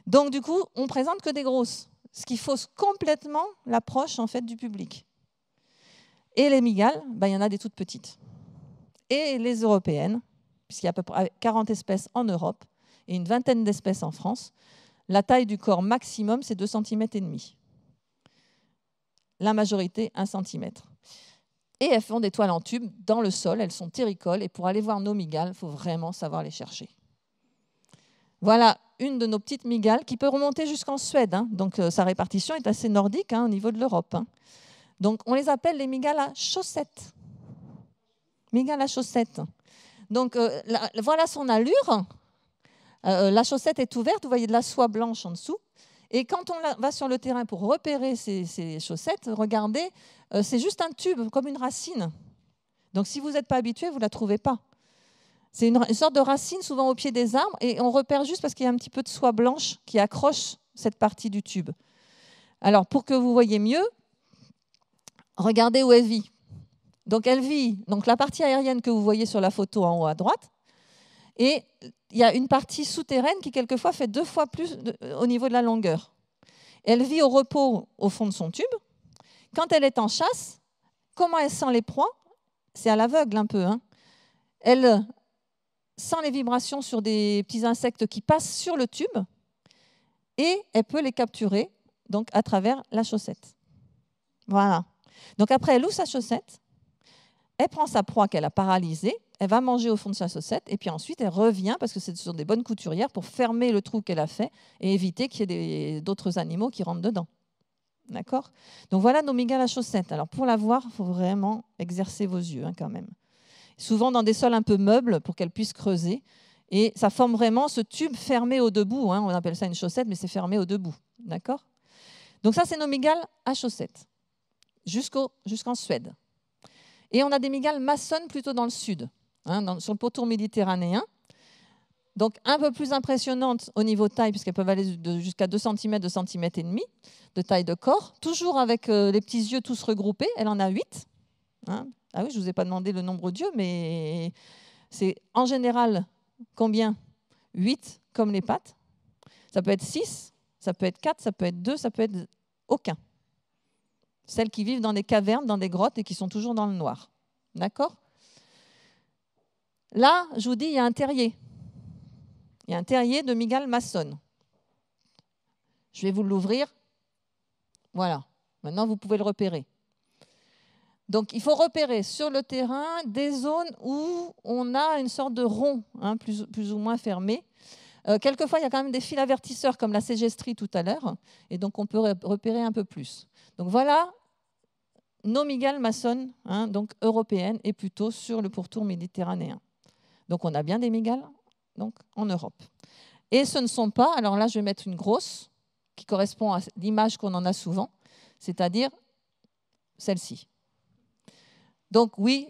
Donc du coup, on présente que des grosses, ce qui fausse complètement l'approche en fait du public. Et les migales, bah, il y en a des toutes petites. Et les européennes, puisqu'il y a à peu près 40 espèces en Europe et une vingtaine d'espèces en France, la taille du corps maximum, c'est 2,5 cm. La majorité, 1 cm et elles font des toiles en tube dans le sol, elles sont terricoles, et pour aller voir nos migales, il faut vraiment savoir les chercher. Voilà une de nos petites migales qui peut remonter jusqu'en Suède, hein. donc euh, sa répartition est assez nordique hein, au niveau de l'Europe. Hein. Donc on les appelle les migales à chaussettes. Migales à chaussettes. Donc euh, voilà son allure. Euh, la chaussette est ouverte, vous voyez de la soie blanche en dessous. Et quand on va sur le terrain pour repérer ces, chaussettes, regardez, euh, c'est juste un tube, comme une racine. Donc si vous n'êtes pas habitué, vous ne la trouvez pas. C'est une, sorte de racine souvent au pied des arbres et on repère juste parce qu'il y a un petit peu de soie blanche qui accroche cette partie du tube. Alors pour que vous voyez mieux, regardez où elle vit. Donc elle vit, donc la partie aérienne que vous voyez sur la photo en haut à droite, et il y a une partie souterraine qui, quelquefois, fait deux fois plus au niveau de la longueur. Elle vit au repos au fond de son tube. Quand elle est en chasse, comment elle sent les proies C'est à l'aveugle un peu. Hein. elle sent les vibrations sur des petits insectes qui passent sur le tube et elle peut les capturer donc à travers la chaussette. Voilà. Donc après, elle ouvre sa chaussette, elle prend sa proie qu'elle a paralysée, elle va manger au fond de sa chaussette et puis ensuite elle revient, parce que ce sont des bonnes couturières, pour fermer le trou qu'elle a fait et éviter qu'il y ait d'autres animaux qui rentrent dedans. D'accord Donc voilà nos migales à chaussettes. Alors pour la voir, il faut vraiment exercer vos yeux hein, quand même. Souvent dans des sols un peu meubles pour qu'elle puisse creuser. Et ça forme vraiment ce tube fermé au debout. Hein. On appelle ça une chaussette, mais c'est fermé au debout. D'accord Donc ça, c'est nos migales à chaussettes, jusqu'en Suède. Et on a des migales maçonnes plutôt dans le sud. Hein, sur le potour méditerranéen. Donc un peu plus impressionnante au niveau taille, puisqu'elles peuvent aller de, jusqu'à 2 cm, 2 cm et demi de taille de corps. Toujours avec euh, les petits yeux tous regroupés, elle en a 8. Hein. ah oui, je ne vous ai pas demandé le nombre d'yeux, mais c'est en général combien 8 comme les pattes. Ça peut être 6, ça peut être 4, ça peut être 2, ça peut être aucun. Celles qui vivent dans des cavernes, dans des grottes et qui sont toujours dans le noir. D'accord Là, je vous dis, il y a un terrier. Il y a un terrier de Migal Masson. Je vais vous l'ouvrir. Voilà. Maintenant, vous pouvez le repérer. Donc, il faut repérer sur le terrain des zones où on a une sorte de rond, hein, plus, ou moins fermé. Euh, quelquefois, il y a quand même des fils avertisseurs comme la ségestrie tout à l'heure, et donc on peut repérer un peu plus. Donc voilà nos migales maçonnes, hein, donc européennes, et plutôt sur le pourtour méditerranéen. Donc on a bien des migales donc, en Europe. Et ce ne sont pas, alors là je vais mettre une grosse, qui correspond à l'image qu'on en a souvent, c'est-à-dire celle-ci. Donc oui,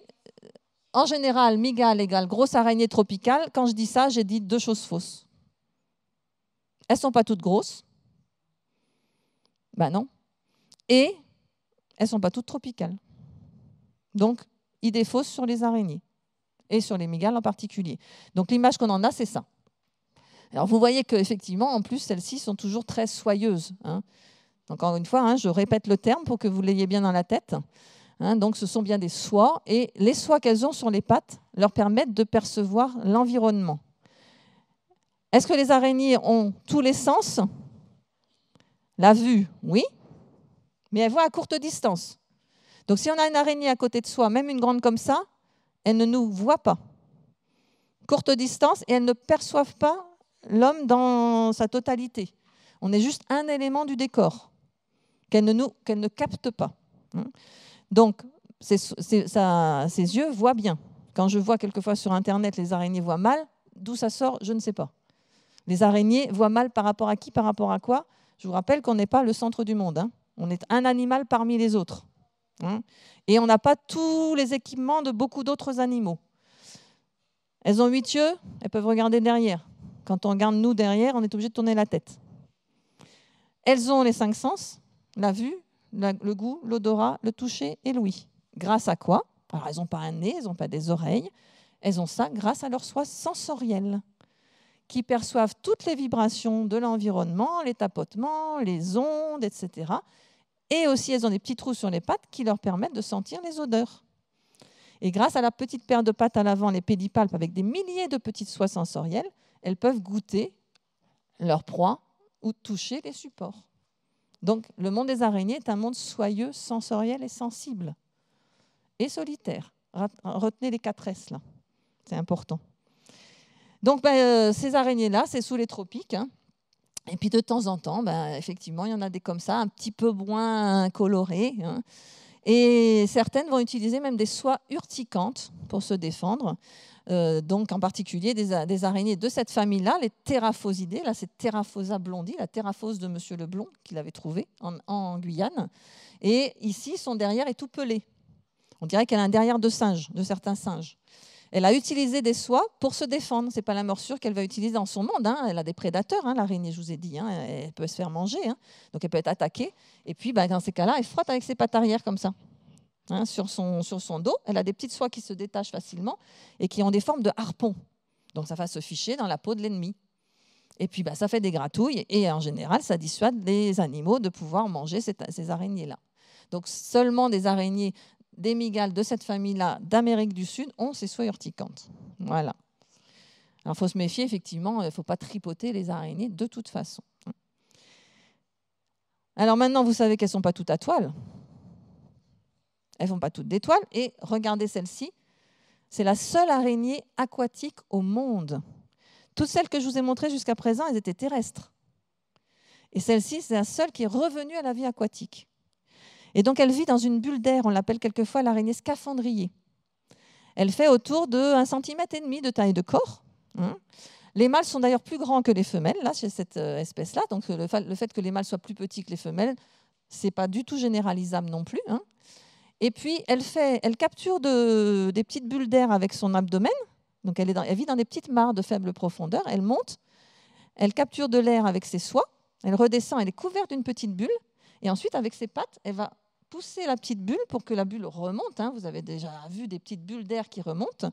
en général, migale égale grosse araignée tropicale. Quand je dis ça, j'ai dit deux choses fausses. Elles ne sont pas toutes grosses. Ben non. Et elles ne sont pas toutes tropicales. Donc, idée fausse sur les araignées et sur les mégales en particulier. Donc l'image qu'on en a, c'est ça. Alors vous voyez qu'effectivement, en plus, celles-ci sont toujours très soyeuses. Hein. Encore une fois, hein, je répète le terme pour que vous l'ayez bien dans la tête. Hein. donc ce sont bien des soies, et les soies qu'elles ont sur les pattes leur permettent de percevoir l'environnement. Est-ce que les araignées ont tous les sens La vue, oui, mais elles voient à courte distance. Donc si on a une araignée à côté de soi, même une grande comme ça, elles ne nous voient pas. Courte distance et elles ne perçoivent pas l'homme dans sa totalité. On est juste un élément du décor qu'elles ne, nous, ne captent pas. Donc, ses, yeux voient bien. Quand je vois quelquefois sur Internet les araignées voient mal, d'où ça sort, je ne sais pas. Les araignées voient mal par rapport à qui, par rapport à quoi. Je vous rappelle qu'on n'est pas le centre du monde. Hein. On est un animal parmi les autres. Hein. Et on n'a pas tous les équipements de beaucoup d'autres animaux. Elles ont huit yeux, elles peuvent regarder derrière. Quand on regarde nous derrière, on est obligé de tourner la tête. Elles ont les cinq sens, la vue, le goût, l'odorat, le toucher et l'ouïe. Grâce à quoi Alors, elles n'ont pas un nez, elles n'ont pas des oreilles. Elles ont ça grâce à leur soi sensorielle, qui perçoivent toutes les vibrations de l'environnement, les tapotements, les ondes, etc. Et aussi, elles ont des petits trous sur les pattes qui leur permettent de sentir les odeurs. Et grâce à la petite paire de pattes à l'avant, les pédipalpes, avec des milliers de petites soies sensorielles, elles peuvent goûter leur proie ou toucher les supports. Donc le monde des araignées est un monde soyeux, sensoriel et sensible. Et solitaire. Retenez les quatre S là. C'est important. Donc ben, euh, ces araignées-là, c'est sous les tropiques. Hein. Et puis de temps en temps, ben, effectivement, il y en a des comme ça, un petit peu moins colorés. Hein. Et certaines vont utiliser même des soies urticantes pour se défendre. Euh, donc en particulier des, araignées de cette famille-là, les terraphosidées. Là, c'est Théraphosa blondi, la Théraphose de Monsieur Leblond qu'il avait trouvée en, en, Guyane. Et ici, son derrière est tout pelé. On dirait qu'elle a un derrière de singe, de certains singes. Elle a utilisé des soies pour se défendre. Ce n'est pas la morsure qu'elle va utiliser dans son monde. Hein. Elle a des prédateurs, hein, l'araignée, je vous ai dit. Hein. Elle peut se faire manger, donc elle peut être attaquée. Et puis, bah, dans ces cas-là, elle frotte avec ses pattes arrière comme ça. sur, son, dos, elle a des petites soies qui se détachent facilement et qui ont des formes de harpons. Donc ça va se ficher dans la peau de l'ennemi. Et puis bah, ça fait des gratouilles et en général, ça dissuade les animaux de pouvoir manger ces araignées-là. Donc seulement des araignées des migales de cette famille-là d'Amérique du Sud ont ces soies urticantes. Voilà. Il faut se méfier, effectivement, il euh, ne faut pas tripoter les araignées de toute façon. Alors maintenant, vous savez qu'elles ne sont pas toutes à toile. Elles ne font pas toutes des toiles. Et regardez celle-ci. C'est la seule araignée aquatique au monde. Toutes celles que je vous ai montrées jusqu'à présent, elles étaient terrestres. Et celle-ci, c'est la seule qui est revenue à la vie aquatique. Et donc elle vit dans une bulle d'air, on l'appelle quelquefois l'araignée scaphandrier. Elle fait autour de 1,5 cm et demi de taille de corps. Hein. Les mâles sont d'ailleurs plus grands que les femelles là, chez cette euh, espèce-là, donc le fait que les mâles soient plus petits que les femelles, c'est pas du tout généralisable non plus. Hein. Et puis elle, capture de, des petites bulles d'air avec son abdomen, donc elle, elle vit dans des petites mares de faible profondeur, elle monte, elle capture de l'air avec ses soies, elle redescend, elle est couverte d'une petite bulle, et ensuite, avec ses pattes, elle va pousser la petite bulle pour que la bulle remonte. Hein. Vous avez déjà vu des petites bulles d'air qui remontent.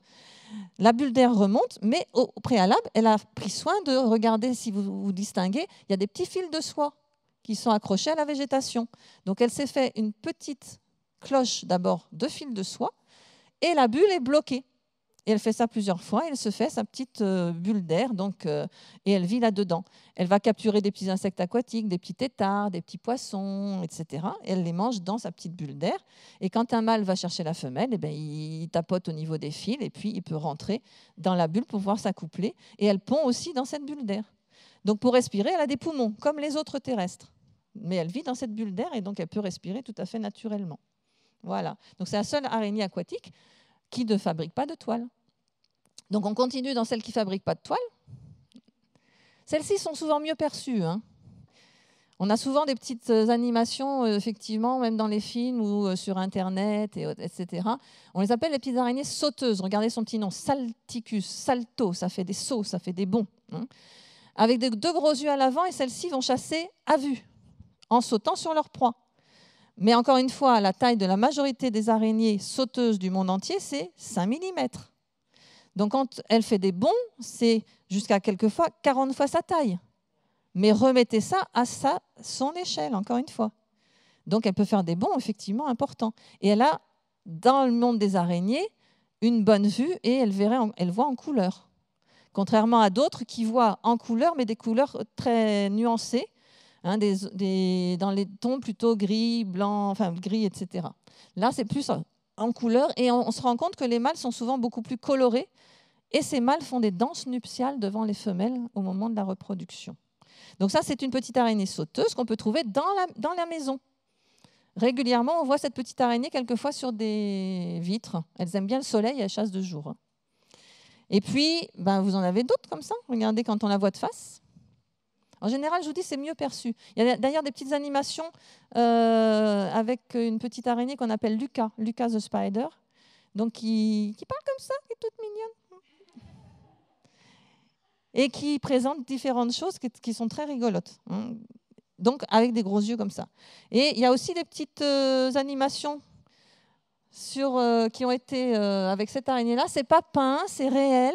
La bulle d'air remonte, mais au préalable, elle a pris soin de regarder, si vous vous distinguez, il y a des petits fils de soie qui sont accrochés à la végétation. Donc elle s'est fait une petite cloche d'abord de fils de soie, et la bulle est bloquée elle fait ça plusieurs fois. elle se fait sa petite euh, bulle d'air, donc, euh, et elle vit là-dedans. Elle va capturer des petits insectes aquatiques, des petits têtards, des petits poissons, etc. elle les mange dans sa petite bulle d'air. Et quand un mâle va chercher la femelle, et eh ben, il tapote au niveau des fils et puis il peut rentrer dans la bulle pour pouvoir s'accoupler. Et elle pond aussi dans cette bulle d'air. Donc pour respirer, elle a des poumons, comme les autres terrestres. Mais elle vit dans cette bulle d'air et donc elle peut respirer tout à fait naturellement. Voilà. Donc c'est la seule araignée aquatique qui ne fabrique pas de toile. Donc on continue dans celles qui ne fabriquent pas de toile. Celles-ci sont souvent mieux perçues. Hein. On a souvent des petites euh, animations, euh, effectivement, même dans les films ou euh, sur Internet, et, etc. On les appelle les petites araignées sauteuses. Regardez son petit nom, Salticus, Salto, ça fait des sauts, ça fait des bonds. Hein. Avec deux gros yeux à l'avant, et celles-ci vont chasser à vue, en sautant sur leur proie. Mais encore une fois, la taille de la majorité des araignées sauteuses du monde entier, c'est 5 mm. Donc quand elle fait des bonds, c'est jusqu'à quelquefois 40 fois sa taille. Mais remettez ça à sa, son échelle, encore une fois. Donc elle peut faire des bonds effectivement importants. Et elle a, dans le monde des araignées, une bonne vue et elle, voit en couleur. Contrairement à d'autres qui voient en couleur, mais des couleurs très nuancées, hein, dans les tons plutôt gris, blanc, enfin gris, etc. Là, c'est plus euh, en couleur et on, se rend compte que les mâles sont souvent beaucoup plus colorés et ces mâles font des danses nuptiales devant les femelles au moment de la reproduction. Donc ça, c'est une petite araignée sauteuse qu'on peut trouver dans la, dans la maison. Régulièrement, on voit cette petite araignée quelquefois sur des vitres. Elles aiment bien le soleil et elles chassent de jour. Et puis, ben, vous en avez d'autres comme ça. Regardez quand on la voit de face. En général, je vous dis, c'est mieux perçu. Il y a d'ailleurs des petites animations euh, avec une petite araignée qu'on appelle Lucas, Lucas the Spider, donc qui, qui parle comme ça, qui est toute mignonne. Et qui présente différentes choses qui, sont très rigolotes. Hein. Donc avec des gros yeux comme ça. Et il y a aussi des petites euh, animations sur, euh, qui ont été avec cette araignée-là. C'est pas peint, c'est réel.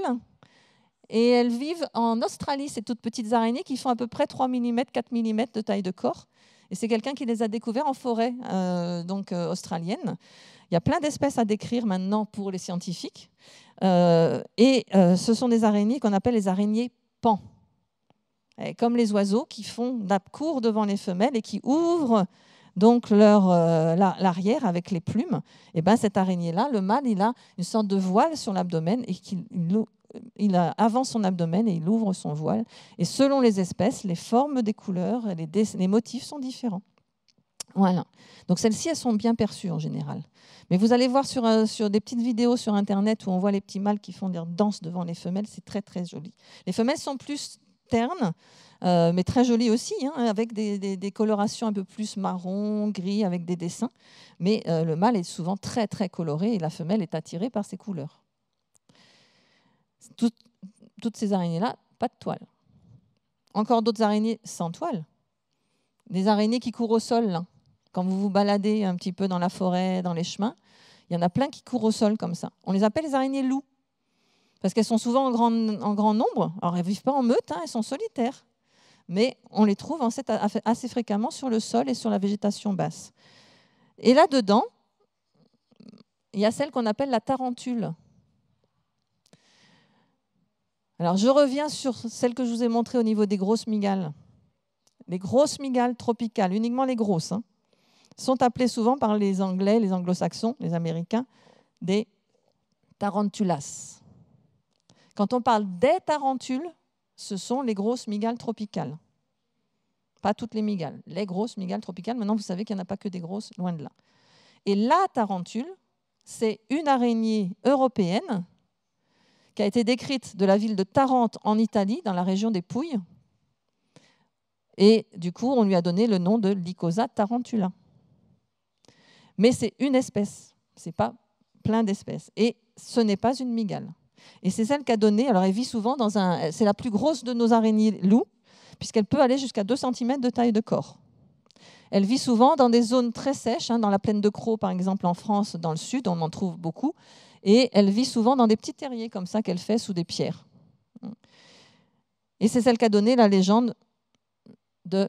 Et elles vivent en Australie, ces toutes petites araignées qui font à peu près 3 mm, 4 mm de taille de corps. Et c'est quelqu'un qui les a découvertes en forêt euh, donc euh, australienne. Il y a plein d'espèces à décrire maintenant pour les scientifiques. Euh, et ce sont des araignées qu'on appelle les araignées pan. comme les oiseaux qui font nappe devant les femelles et qui ouvrent donc leur l'arrière avec les plumes. Et eh ben cette araignée là, le mâle, il a une sorte de voile sur l'abdomen et qu'il il avance son abdomen et il ouvre son voile. Et selon les espèces, les formes des couleurs, les, motifs sont différents. Voilà. Donc celles-ci, elles sont bien perçues en général. Mais vous allez voir euh, sur, des petites vidéos sur Internet où on voit les petits mâles qui font des danses devant les femelles, c'est très très joli. Les femelles sont plus ternes, euh, mais très jolies aussi, hein, avec des, colorations un peu plus marron, gris, avec des dessins. Mais euh, le mâle est souvent très très coloré et la femelle est attirée par ses couleurs toutes ces araignées-là, pas de toile. Encore d'autres araignées sans toile. Des araignées qui courent au sol. Hein. Quand vous vous baladez un petit peu dans la forêt, dans les chemins, il y en a plein qui courent au sol comme ça. On les appelle les araignées loups, parce qu'elles sont souvent en grand, nombre. Alors elles ne vivent pas en meute, hein, elles sont solitaires. Mais on les trouve hein, assez fréquemment sur le sol et sur la végétation basse. Et là-dedans, il y a celle qu'on appelle la tarentule. Alors je reviens sur celle que je vous ai montrée au niveau des grosses migales. Les grosses migales tropicales, uniquement les grosses, hein, sont appelées souvent par les Anglais, les Anglo-Saxons, les Américains, des tarantulas. Quand on parle des tarantules, ce sont les grosses migales tropicales. Pas toutes les migales, les grosses migales tropicales. Maintenant, vous savez qu'il n'y en a pas que des grosses, loin de là. Et la tarantule, c'est une araignée européenne qui a été décrite de la ville de Tarente en Italie, dans la région des Pouilles. Et du coup, on lui a donné le nom de Lycosa tarantula. Mais c'est une espèce, ce n'est pas plein d'espèces. Et ce n'est pas une migale. Et c'est celle a donné. alors elle vit souvent dans un... C'est la plus grosse de nos araignées loups, puisqu'elle peut aller jusqu'à 2 cm de taille de corps. Elle vit souvent dans des zones très sèches, hein, dans la plaine de Crau par exemple, en France, dans le sud, on en trouve beaucoup. Et elle vit souvent dans des petits terriers comme ça qu'elle fait sous des pierres. Et c'est celle qu'a donné la légende de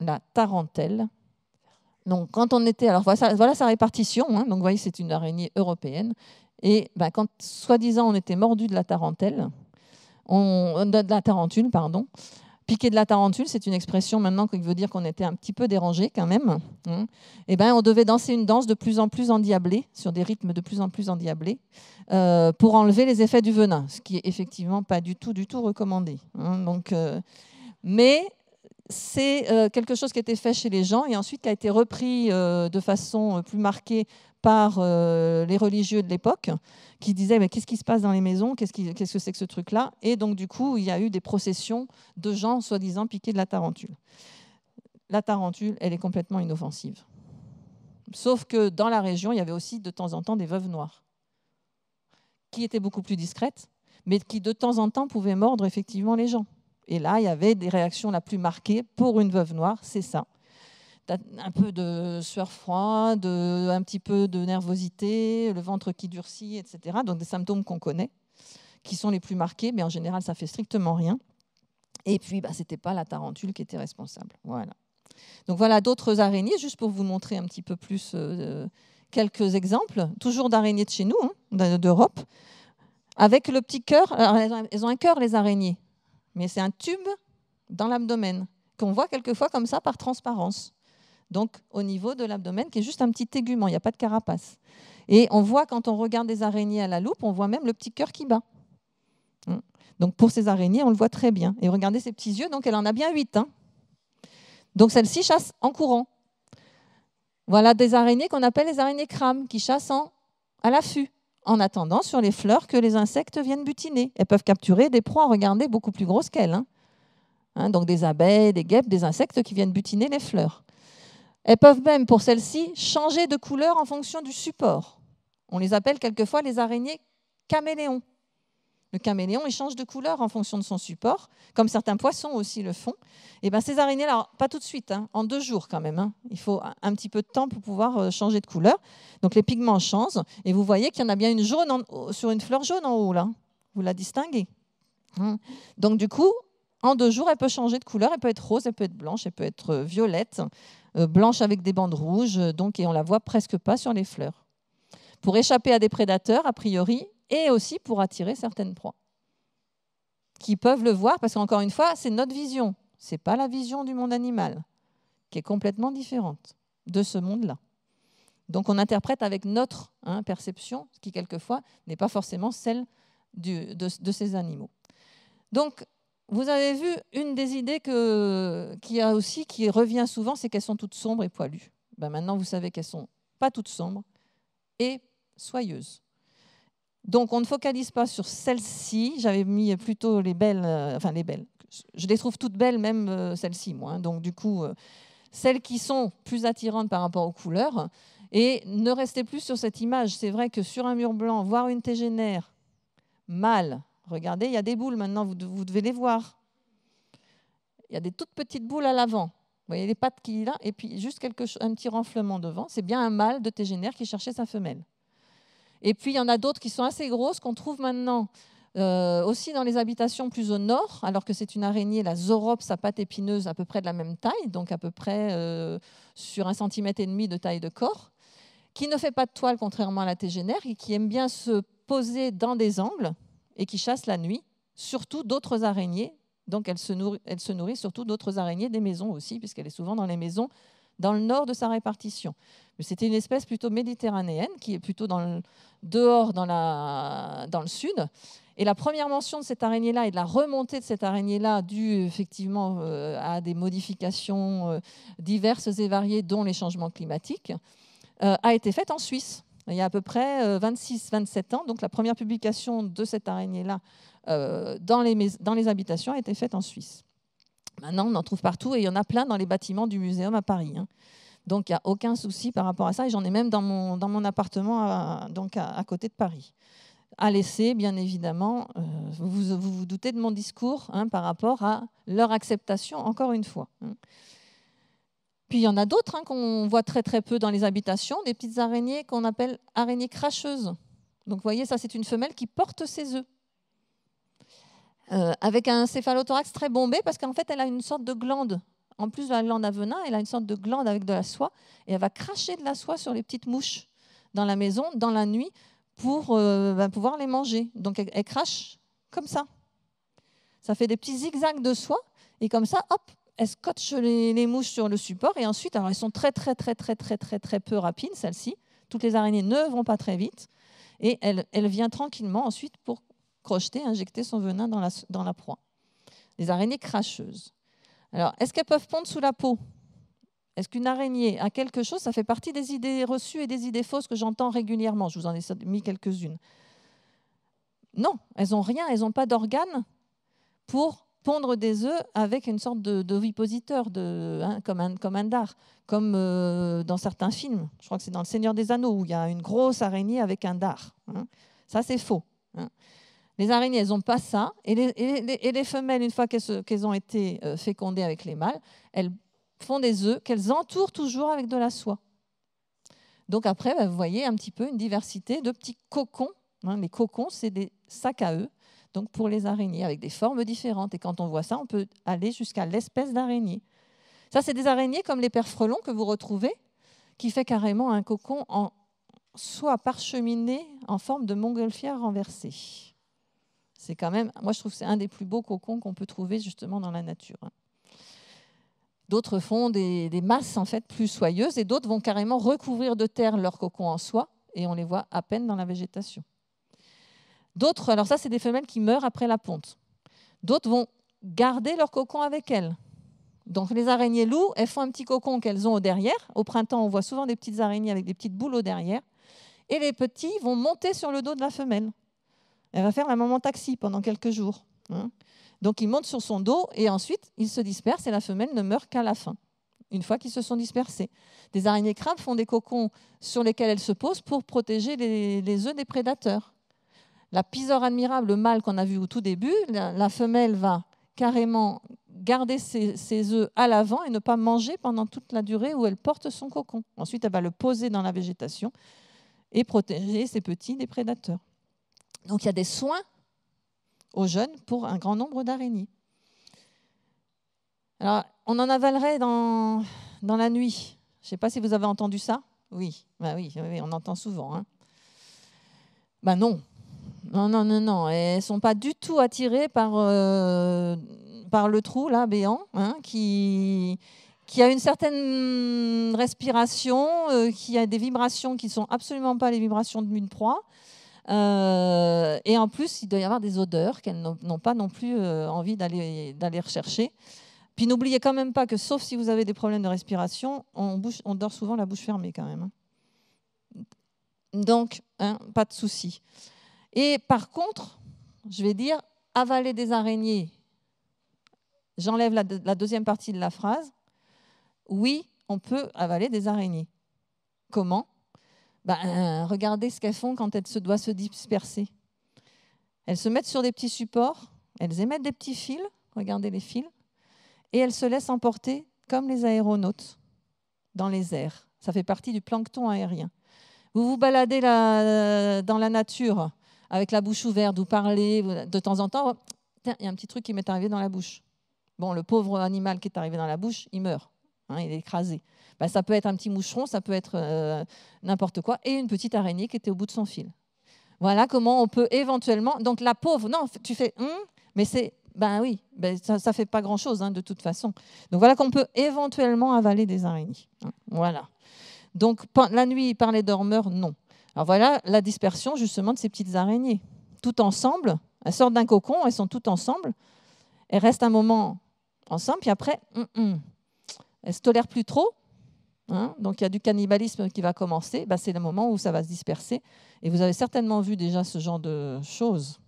la tarentelle. Donc, quand on était. Alors, voilà, sa répartition. Hein. donc, vous voyez, c'est une araignée européenne. Et ben, quand, soi-disant, on était mordu de la tarentelle, on, de la tarentule, pardon, piquer de la tarentule, c'est une expression maintenant qui veut dire qu'on était un petit peu dérangé quand même. et hein. eh ben, on devait danser une danse de plus en plus endiablée, sur des rythmes de plus en plus endiablés, euh, pour enlever les effets du venin, ce qui est effectivement pas du tout, du tout recommandé. Hein. donc, euh, mais c'est euh, quelque chose qui a été fait chez les gens et ensuite qui a été repris de façon plus marquée par euh, les religieux de l'époque qui disaient qu'est-ce qui se passe dans les maisons, qu'est-ce, qu'est-ce que c'est que ce truc-là. Et donc, du coup, il y a eu des processions de gens soi-disant piqués de la tarentule. La tarentule, elle est complètement inoffensive. Sauf que dans la région, il y avait aussi de temps en temps des veuves noires qui étaient beaucoup plus discrètes, mais qui de temps en temps pouvaient mordre effectivement les gens. Et là, il y avait des réactions la plus marquées pour une veuve noire, c'est ça un peu de sueur froide, euh, un petit peu de nervosité, le ventre qui durcit, etc. Donc des symptômes qu'on connaît, qui sont les plus marqués, mais en général, ça fait strictement rien. Et puis, bah, ce n'était pas la tarentule qui était responsable. Voilà. Donc voilà d'autres araignées, juste pour vous montrer un petit peu plus euh, quelques exemples, toujours d'araignées de chez nous, hein, d'Europe, avec le petit cœur. elles ont un cœur, les araignées, mais c'est un tube dans l'abdomen qu'on voit quelquefois comme ça par transparence donc au niveau de l'abdomen, qui est juste un petit tégument, il n'y a pas de carapace. Et on voit quand on regarde des araignées à la loupe, on voit même le petit cœur qui bat. Hmm. Donc pour ces araignées, on le voit très bien. Et regardez ces petits yeux, donc elle en a bien huit. Hein. donc celle-ci chasse en courant. Voilà des araignées qu'on appelle les araignées crames, qui chassent à l'affût, en attendant sur les fleurs que les insectes viennent butiner. Elles peuvent capturer des proies, regardez, beaucoup plus grosses qu'elles. Hein. Hein, donc des abeilles, des guêpes, des insectes qui viennent butiner les fleurs. Elles peuvent même, pour celles-ci, changer de couleur en fonction du support. On les appelle quelquefois les araignées caméléons. Le caméléon, il change de couleur en fonction de son support, comme certains poissons aussi le font. Et eh ben, ces araignées-là, pas tout de suite, hein, en deux jours quand même. Hein. Il faut un petit peu de temps pour pouvoir euh, changer de couleur. Donc les pigments changent. Et vous voyez qu'il y en a bien une jaune sur une fleur jaune en haut, là. Vous la distinguez. Hein. Donc du coup, en deux jours, elle peut changer de couleur. Elle peut être rose, elle peut être blanche, elle peut être euh, violette, euh, blanche avec des bandes rouges. Euh, donc, et on la voit presque pas sur les fleurs. Pour échapper à des prédateurs, a priori, et aussi pour attirer certaines proies qui peuvent le voir, parce qu'encore une fois, c'est notre vision. C'est pas la vision du monde animal, qui est complètement différente de ce monde-là. Donc on interprète avec notre hein, perception, ce qui quelquefois n'est pas forcément celle de, de ces animaux. Donc vous avez vu une des idées qui revient souvent, c'est qu'elles sont toutes sombres et poilues. Ben, maintenant, vous savez qu'elles sont pas toutes sombres et soyeuses. Donc, on ne focalise pas sur celles-ci. J'avais mis plutôt les belles, euh, enfin les belles. Je les trouve toutes belles, même euh, celles-ci, moi. Hein. Donc, du coup, euh, celles qui sont plus attirantes par rapport aux couleurs. Et ne restez plus sur cette image. C'est vrai que sur un mur blanc, voir une tégénaire mâle Regardez, il y a des boules maintenant, vous, devez les voir. Il y a des toutes petites boules à l'avant. Vous voyez les pattes qui là, et puis juste quelque un petit renflement devant. C'est bien un mâle de tégénère qui cherchait sa femelle. Et puis il y en a d'autres qui sont assez grosses qu'on trouve maintenant euh, aussi dans les habitations plus au nord, alors que c'est une araignée, la zorope, sa pâte épineuse, à peu près de la même taille, donc à peu près euh, sur un centimètre et demi de taille de corps, qui ne fait pas de toile contrairement à la tégénère et qui aime bien se poser dans des angles et qui chasse la nuit, surtout d'autres araignées. Donc elle se, nourrit, surtout d'autres araignées des maisons aussi, puisqu'elle est souvent dans les maisons dans le nord de sa répartition. c'était une espèce plutôt méditerranéenne, qui est plutôt dans dehors, dans, le sud. Et la première mention de cette araignée-là et de la remontée de cette araignée-là, due effectivement euh, à des modifications euh, diverses et variées, dont les changements climatiques, euh, a été faite en Suisse il y a à peu près 26-27 euh, ans. Donc la première publication de cette araignée-là euh, dans, les, habitations a été faite en Suisse. Maintenant, on en trouve partout et il y en a plein dans les bâtiments du muséum à Paris. Hein. Donc il n'y a aucun souci par rapport à ça. Et j'en ai même dans mon, appartement à, donc à, côté de Paris à laisser, bien évidemment, euh, vous, vous, doutez de mon discours hein, par rapport à leur acceptation, encore une fois. Hein. Puis il y en a d'autres hein, qu'on voit très très peu dans les habitations, des petites araignées qu'on appelle araignées cracheuses. Donc vous voyez, ça c'est une femelle qui porte ses œufs. Euh, avec un céphalothorax très bombé parce qu'en fait elle a une sorte de glande. En plus de la glande à elle a une sorte de glande avec de la soie et elle va cracher de la soie sur les petites mouches dans la maison, dans la nuit, pour euh, ben, pouvoir les manger. Donc elle crache comme ça. Ça fait des petits zigzags de soie et comme ça, hop, elles scotchent les, mouches sur le support et ensuite, elles sont très très très très très très très peu rapides, celles-ci. Toutes les araignées ne vont pas très vite et elle, elle vient tranquillement ensuite pour crocheter, injecter son venin dans la, dans la proie. Les araignées cracheuses. Alors, est-ce qu'elles peuvent pondre sous la peau Est-ce qu'une araignée a quelque chose Ça fait partie des idées reçues et des idées fausses que j'entends régulièrement. Je vous en ai mis quelques-unes. Non, elles n'ont rien, elles n'ont pas d'organes pour pondre des œufs avec une sorte de de, de hein, comme, un, comme dard, comme euh, dans certains films. Je crois que c'est dans Le Seigneur des Anneaux où il y a une grosse araignée avec un dard. Hein. Ça, c'est faux. Hein. Les araignées, elles n'ont pas ça. Et les, femelles, une fois qu'elles ont été euh, fécondées avec les mâles, elles font des œufs qu'elles entourent toujours avec de la soie. Donc après, bah, vous voyez un petit peu une diversité de petits cocons. les cocons, c'est des sacs à œufs donc pour les araignées, avec des formes différentes. Et quand on voit ça, on peut aller jusqu'à l'espèce d'araignée. Ça, c'est des araignées comme les frelons que vous retrouvez, qui fait carrément un cocon en soie parcheminée en forme de montgolfière renversée. C'est quand même, moi je trouve que c'est un des plus beaux cocons qu'on peut trouver justement dans la nature. Hein. D'autres font des, des, masses en fait plus soyeuses et d'autres vont carrément recouvrir de terre leur cocon en soie et on les voit à peine dans la végétation. D'autres, alors ça, c'est des femelles qui meurent après la ponte. D'autres vont garder leur cocon avec elles. Donc les araignées loups, elles font un petit cocon qu'elles ont au derrière. Au printemps, on voit souvent des petites araignées avec des petites boules au derrière. Et les petits vont monter sur le dos de la femelle. Elle va faire un moment taxi pendant quelques jours. Hein. Donc ils montent sur son dos et ensuite ils se dispersent et la femelle ne meurt qu'à la fin, une fois qu'ils se sont dispersés. Des araignées crabes font des cocons sur lesquels elles se posent pour protéger les, les œufs des prédateurs. La pisore admirable, le mâle qu'on a vu au tout début, la femelle va carrément garder ses, œufs à l'avant et ne pas manger pendant toute la durée où elle porte son cocon. Ensuite, elle va le poser dans la végétation et protéger ses petits des prédateurs. Donc il y a des soins aux jeunes pour un grand nombre d'araignées. Alors, on en avalerait dans, la nuit. Je ne sais pas si vous avez entendu ça. Oui, ben oui, on entend souvent. Hein. Ben non, non, non, non, non. Elles sont pas du tout attirées par, euh, par le trou, là, béant, hein, qui, qui a une certaine respiration, euh, qui a des vibrations qui ne sont absolument pas les vibrations d'une proie. Euh, et en plus, il doit y avoir des odeurs qu'elles n'ont pas non plus envie d'aller rechercher. Puis n'oubliez quand même pas que, sauf si vous avez des problèmes de respiration, on, dort souvent la bouche fermée quand même. Hein. Donc, hein, pas de souci. Et par contre, je vais dire avaler des araignées. J'enlève la, deuxième partie de la phrase. Oui, on peut avaler des araignées. Comment ben, Regardez ce qu'elles font quand elles se doivent se disperser. Elles se mettent sur des petits supports, elles émettent des petits fils, regardez les fils, et elles se laissent emporter comme les aéronautes dans les airs. Ça fait partie du plancton aérien. Vous vous baladez euh, dans la nature, avec la bouche ouverte, vous parlez de temps en temps. il y a un petit truc qui m'est arrivé dans la bouche. Bon, le pauvre animal qui est arrivé dans la bouche, il meurt. Hein, il est écrasé. Bah, ça peut être un petit moucheron, ça peut être euh, n'importe quoi, et une petite araignée qui était au bout de son fil. Voilà comment on peut éventuellement. Donc la pauvre, non, tu fais, hum, mais c'est, ben oui, ben, ça ne fait pas grand-chose hein, de toute façon. Donc voilà qu'on peut éventuellement avaler des araignées. Hein, voilà. Donc la nuit, par les dormeurs, non. Alors voilà la dispersion justement de ces petites araignées. Toutes ensemble, elles sortent d'un cocon, elles sont toutes ensemble, elles restent un moment ensemble, puis après, hum, hum. elles ne se tolèrent plus trop. Hein. donc il y a du cannibalisme qui va commencer, bah, c'est le moment où ça va se disperser. Et vous avez certainement vu déjà ce genre de choses.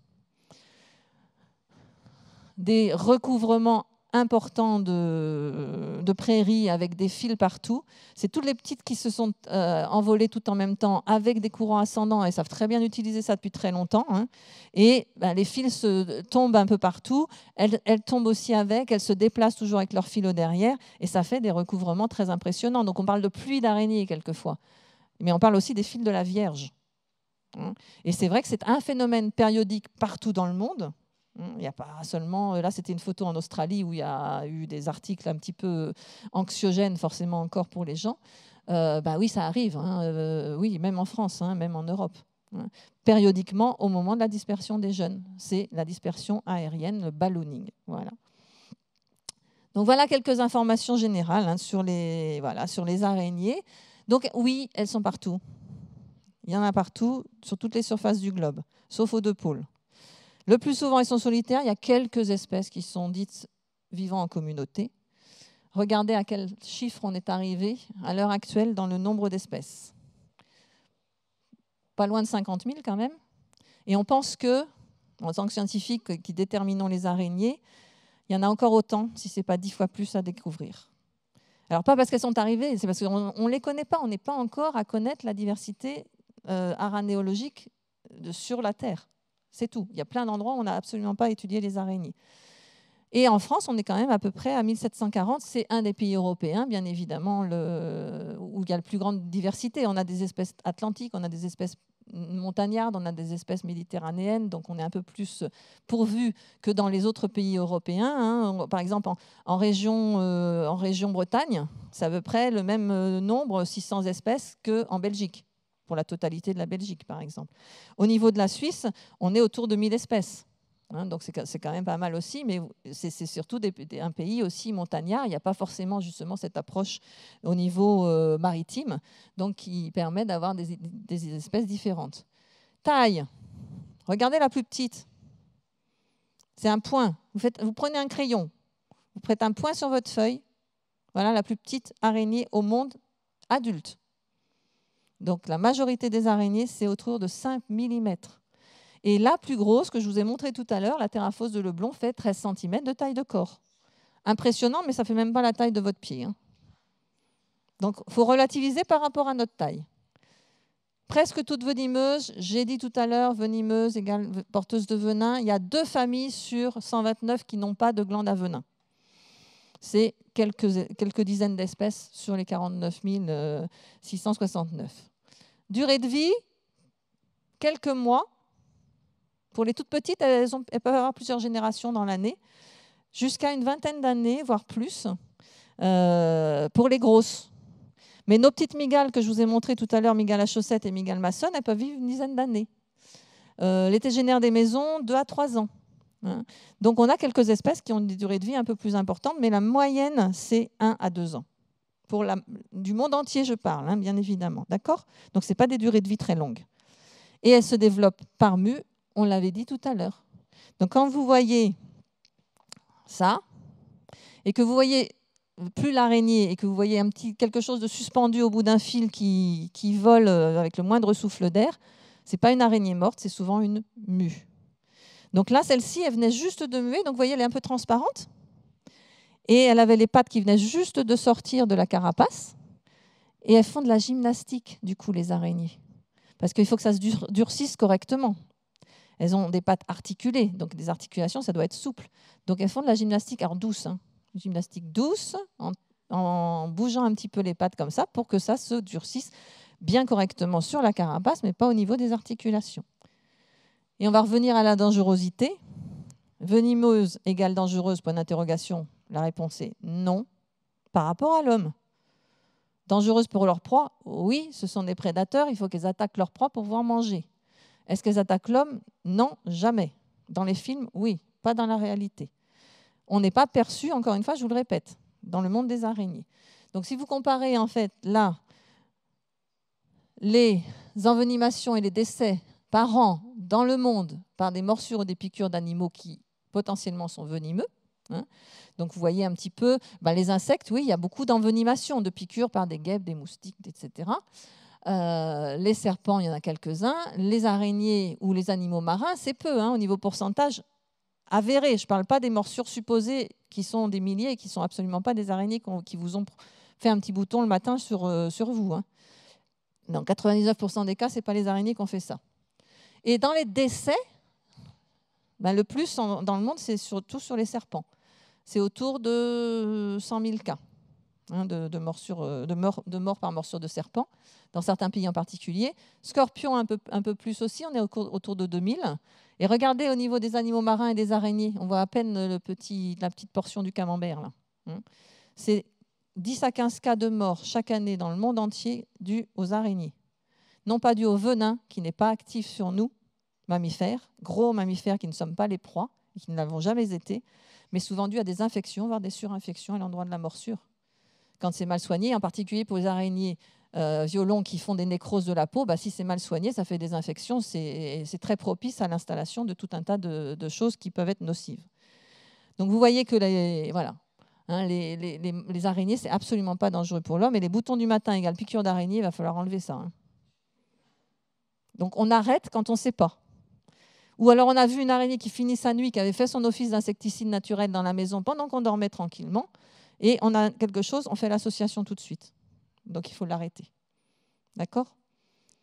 Des recouvrements important de, prairies avec des fils partout. C'est toutes les petites qui se sont euh, envolées tout en même temps avec des courants ascendants et savent très bien utiliser ça depuis très longtemps. Hein. Et ben, les fils se tombent un peu partout. Elles, elles, tombent aussi avec. Elles se déplacent toujours avec leurs fils au derrière et ça fait des recouvrements très impressionnants. Donc on parle de pluie d'araignées quelquefois, mais on parle aussi des fils de la Vierge. Hein. Et c'est vrai que c'est un phénomène périodique partout dans le monde Hein, il n'y a pas seulement. Euh, là, c'était une photo en Australie où il y a eu des articles un petit peu anxiogènes, forcément, encore pour les gens. Euh, bah oui, ça arrive. Hein, euh, oui, même en France, hein, même en Europe. Périodiquement, au moment de la dispersion des jeunes, c'est la dispersion aérienne, le ballooning. Voilà. Donc voilà quelques informations générales sur les sur les araignées. Donc oui, elles sont partout. Il y en a partout, sur toutes les surfaces du globe, sauf aux deux pôles. Le plus souvent, ils sont solitaires. Il y a quelques espèces qui sont dites vivant en communauté. Regardez à quel chiffre on est arrivé à l'heure actuelle dans le nombre d'espèces. Pas loin de 50 000 quand même. Et on pense que, en tant que scientifiques qui déterminons les araignées, il y en a encore autant, si ce n'est pas dix fois plus à découvrir. Alors pas parce qu'elles sont arrivées, c'est parce qu'on ne les connaît pas, on n'est pas encore à connaître la diversité euh, aranéologique de, sur la Terre. C'est tout. Il y a plein d'endroits où on n'a absolument pas étudié les araignées. Et en France, on est quand même à peu près à 1740. C'est un des pays européens, bien évidemment, où il y a la plus grande diversité. On a des espèces atlantiques, on a des espèces montagnardes, on a des espèces méditerranéennes, donc on est un peu plus pourvu que dans les autres pays européens. Hein. Par exemple, en, région, euh, en région Bretagne, c'est à peu près le même euh, nombre, 600 espèces, qu'en Belgique la totalité de la Belgique, par exemple. Au niveau de la Suisse, on est autour de 1000 espèces. Hein, donc c'est quand même pas mal aussi, mais c'est surtout un pays aussi montagnard. Il n'y a pas forcément justement cette approche au niveau euh, maritime, donc qui permet d'avoir des, des, espèces différentes. Taille. Regardez la plus petite. C'est un point. Vous, vous prenez un crayon, vous prêtez un point sur votre feuille. Voilà la plus petite araignée au monde adulte. Donc la majorité des araignées, c'est autour de 5 mm. Et la plus grosse que je vous ai montrée tout à l'heure, la théraphose de Leblon, fait 13 cm de taille de corps. Impressionnant, mais ça ne fait même pas la taille de votre pied. Hein. Donc il faut relativiser par rapport à notre taille. Presque toutes venimeuses, j'ai dit tout à l'heure, venimeuses égale porteuses de venin, il y a deux familles sur 129 qui n'ont pas de glandes à venin. C'est quelques, quelques dizaines d'espèces sur les 49 669. Durée de vie, quelques mois. Pour les toutes petites, elles, peuvent avoir plusieurs générations dans l'année, jusqu'à une vingtaine d'années, voire plus, euh, pour les grosses. Mais nos petites migales que je vous ai montrées tout à l'heure, migales à chaussettes et migales maçonnes, elles peuvent vivre une dizaine d'années. Euh, les des maisons, deux à 3 ans. Hein. Donc on a quelques espèces qui ont des durées de vie un peu plus importantes, mais la moyenne, c'est 1 à 2 ans du monde entier, je parle, hein, bien évidemment. D'accord Donc, ce pas des durées de vie très longues. Et elle se développe par mu, on l'avait dit tout à l'heure. Donc, quand vous voyez ça, et que vous voyez plus l'araignée et que vous voyez un petit quelque chose de suspendu au bout d'un fil qui, vole euh, avec le moindre souffle d'air, c'est pas une araignée morte, c'est souvent une mue. Donc là, celle-ci, elle venait juste de muer, donc vous voyez, elle est un peu transparente. Et elle avait les pattes qui venaient juste de sortir de la carapace. Et elles font de la gymnastique, du coup, les araignées. Parce qu'il faut que ça se durcisse correctement. Elles ont des pattes articulées, donc des articulations, ça doit être souple. Donc elles font de la gymnastique, alors douce, hein. gymnastique douce, en, en bougeant un petit peu les pattes comme ça, pour que ça se durcisse bien correctement sur la carapace, mais pas au niveau des articulations. Et on va revenir à la dangerosité. Venimeuse égale dangereuse, point d'interrogation, la réponse est non, par rapport à l'homme. Dangereuses pour leur proie Oui, ce sont des prédateurs, il faut qu'elles attaquent leur proie pour pouvoir manger. Est-ce qu'elles attaquent l'homme Non, jamais. Dans les films, oui, pas dans la réalité. On n'est pas perçu, encore une fois, je vous le répète, dans le monde des araignées. Donc si vous comparez en fait là les envenimations et les décès par an dans le monde par des morsures ou des piqûres d'animaux qui potentiellement sont venimeux, Hein. Donc vous voyez un petit peu, ben, les insectes, oui, il y a beaucoup d'envenimation, de piqûres par des guêpes, des moustiques, etc. Euh, les serpents, il y en a quelques-uns. Les araignées ou les animaux marins, c'est peu hein, au niveau pourcentage avéré. Je ne parle pas des morsures supposées qui sont des milliers et qui ne sont absolument pas des araignées qui vous ont fait un petit bouton le matin sur, euh, sur vous. Hein. Dans 99% des cas, ce n'est pas les araignées qui ont fait ça. Et dans les décès, ben, le plus dans le monde, c'est surtout sur les serpents. C'est autour de 100 000 cas hein, de, de, euh, mort, par morsure de serpent, dans certains pays en particulier. Scorpion, un peu, plus aussi, on est autour de 2000. Et regardez au niveau des animaux marins et des araignées, on voit à peine la petite portion du camembert. Là. Hein. c'est 10 à 15 cas de mort chaque année dans le monde entier dus aux araignées. Non pas dû au venin qui n'est pas actif sur nous, mammifères, gros mammifères qui ne sommes pas les proies, qui ne l'avons jamais été, mais souvent dus à des infections, voire des surinfections à l'endroit de la morsure. Quand c'est mal soigné, en particulier pour les araignées euh, violons qui font des nécroses de la peau, bah, si c'est mal soigné, ça fait des infections, c'est très propice à l'installation de tout un tas de, choses qui peuvent être nocives. Donc vous voyez que les, voilà, hein, les, araignées, c'est absolument pas dangereux pour l'homme, et les boutons du matin égale piqûre d'araignée, il va falloir enlever ça. Hein. Donc on arrête quand on ne sait pas. Ou alors on a vu une araignée qui finit sa nuit, qui avait fait son office d'insecticide naturel dans la maison pendant qu'on dormait tranquillement, et on a quelque chose, on fait l'association tout de suite. Donc il faut l'arrêter. D'accord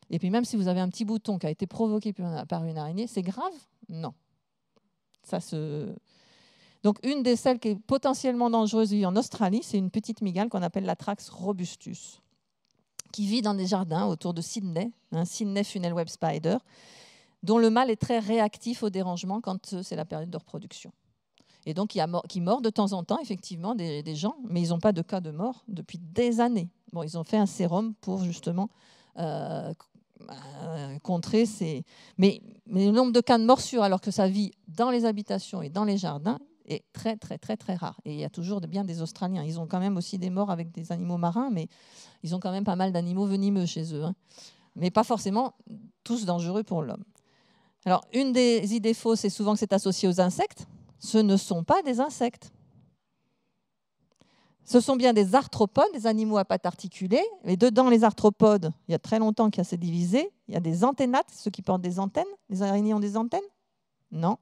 Et puis même si vous avez un petit bouton qui a été provoqué par une araignée, c'est grave Non. Ça se... Donc une des celles qui est potentiellement dangereuse en Australie, c'est une petite migale qu'on appelle la Trax robustus, qui vit dans des jardins autour de Sydney, un hein, Sydney Funnel Web Spider, dont le mâle est très réactif au dérangement quand euh, c'est la période de reproduction. Et donc, il y a mort, qui mord de temps en temps, effectivement, des, gens, mais ils n'ont pas de cas de mort depuis des années. Bon, ils ont fait un sérum pour justement euh, euh, contrer ces. Mais, mais, le nombre de cas de morsure, alors que ça vit dans les habitations et dans les jardins, est très, très, très, très rare. Et il y a toujours bien des Australiens. Ils ont quand même aussi des morts avec des animaux marins, mais ils ont quand même pas mal d'animaux venimeux chez eux. Hein. Mais pas forcément tous dangereux pour l'homme. Alors, une des idées fausses, c'est souvent que c'est associé aux insectes. Ce ne sont pas des insectes. Ce sont bien des arthropodes, des animaux à pattes articulées. Et dedans les arthropodes, il y a très longtemps qu'il y a ces divisés. Il y a des anténates, ceux qui portent des antennes. Les araignées ont des antennes Non.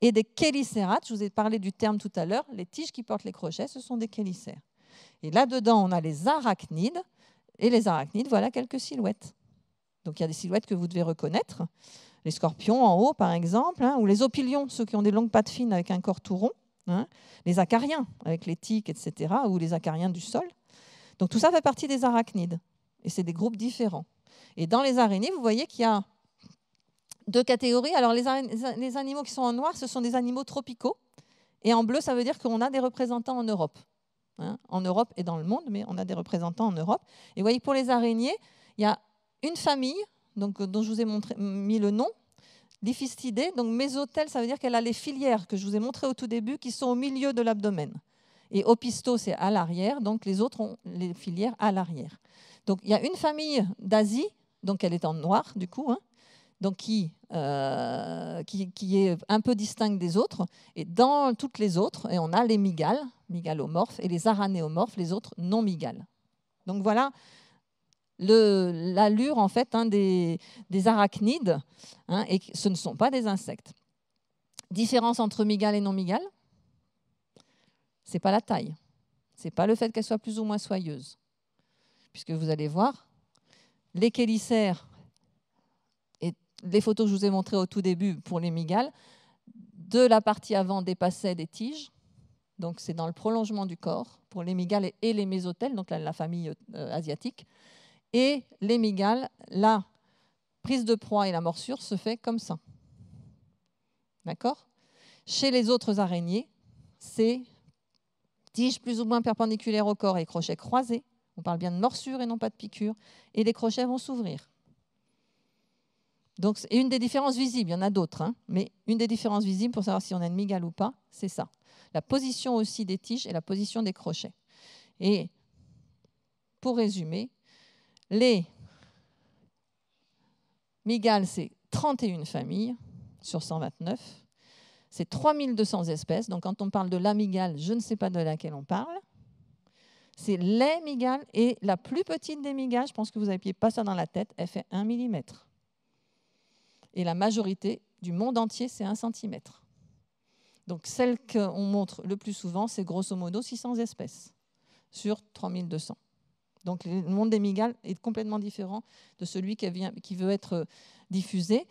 Et des chélicérates, je vous ai parlé du terme tout à l'heure, les tiges qui portent les crochets, ce sont des chélicères. Et là-dedans, on a les arachnides. Et les arachnides, voilà quelques silhouettes. Donc il y a des silhouettes que vous devez reconnaître les scorpions en haut, par exemple, hein, ou les opilions, ceux qui ont des longues pattes fines avec un corps tout rond, hein, les acariens avec les tiques, etc., ou les acariens du sol. Donc tout ça fait partie des arachnides, et c'est des groupes différents. Et dans les araignées, vous voyez qu'il y a deux catégories. Alors les, animaux qui sont en noir, ce sont des animaux tropicaux, et en bleu, ça veut dire qu'on a des représentants en Europe. Hein. en Europe et dans le monde, mais on a des représentants en Europe. Et vous voyez, pour les araignées, il y a une famille donc, euh, dont je vous ai montré, mis le nom, L'hyphistidée, donc mésotèle, ça veut dire qu'elle a les filières que je vous ai montrées au tout début qui sont au milieu de l'abdomen. Et opisto, c'est à l'arrière, donc les autres ont les filières à l'arrière. Donc il y a une famille d'Asie, donc elle est en noir du coup, hein. donc euh, qui, qui, est un peu distincte des autres. Et dans toutes les autres, et on a les migales, migalomorphes, et les aranéomorphes, les autres non migales. Donc voilà l'allure en fait hein, des, arachnides, hein, et ce ne sont pas des insectes. Différence entre migales et non ce C'est pas la taille, c'est pas le fait qu'elles soit plus ou moins soyeuse, puisque vous allez voir, les chélicères et les photos que je vous ai montrées au tout début pour les migales, de la partie avant dépassaient des tiges, donc c'est dans le prolongement du corps pour les migales et les mésothèles, donc la, famille euh, asiatique et les migales, la prise de proie et la morsure se fait comme ça. D'accord Chez les autres araignées, c'est tiges plus ou moins perpendiculaires au corps et crochets croisés. On parle bien de morsure et non pas de piqûre. Et les crochets vont s'ouvrir. Donc, et une des différences visibles, il y en a d'autres, hein. mais une des différences visibles pour savoir si on a une migale ou pas, c'est ça. La position aussi des tiges et la position des crochets. Et pour résumer, les Migales, c'est 31 familles sur 129. C'est 3200 espèces. Donc quand on parle de la je ne sais pas de laquelle on parle. C'est les migales et la plus petite des migales, je pense que vous n'aviez pas ça dans la tête, elle fait 1 mm. Et la majorité du monde entier, c'est 1 cm. Donc celle qu'on montre le plus souvent, c'est grosso modo 600 espèces sur 3200. Donc le monde des migales est complètement différent de celui qui, veut être euh, diffusé.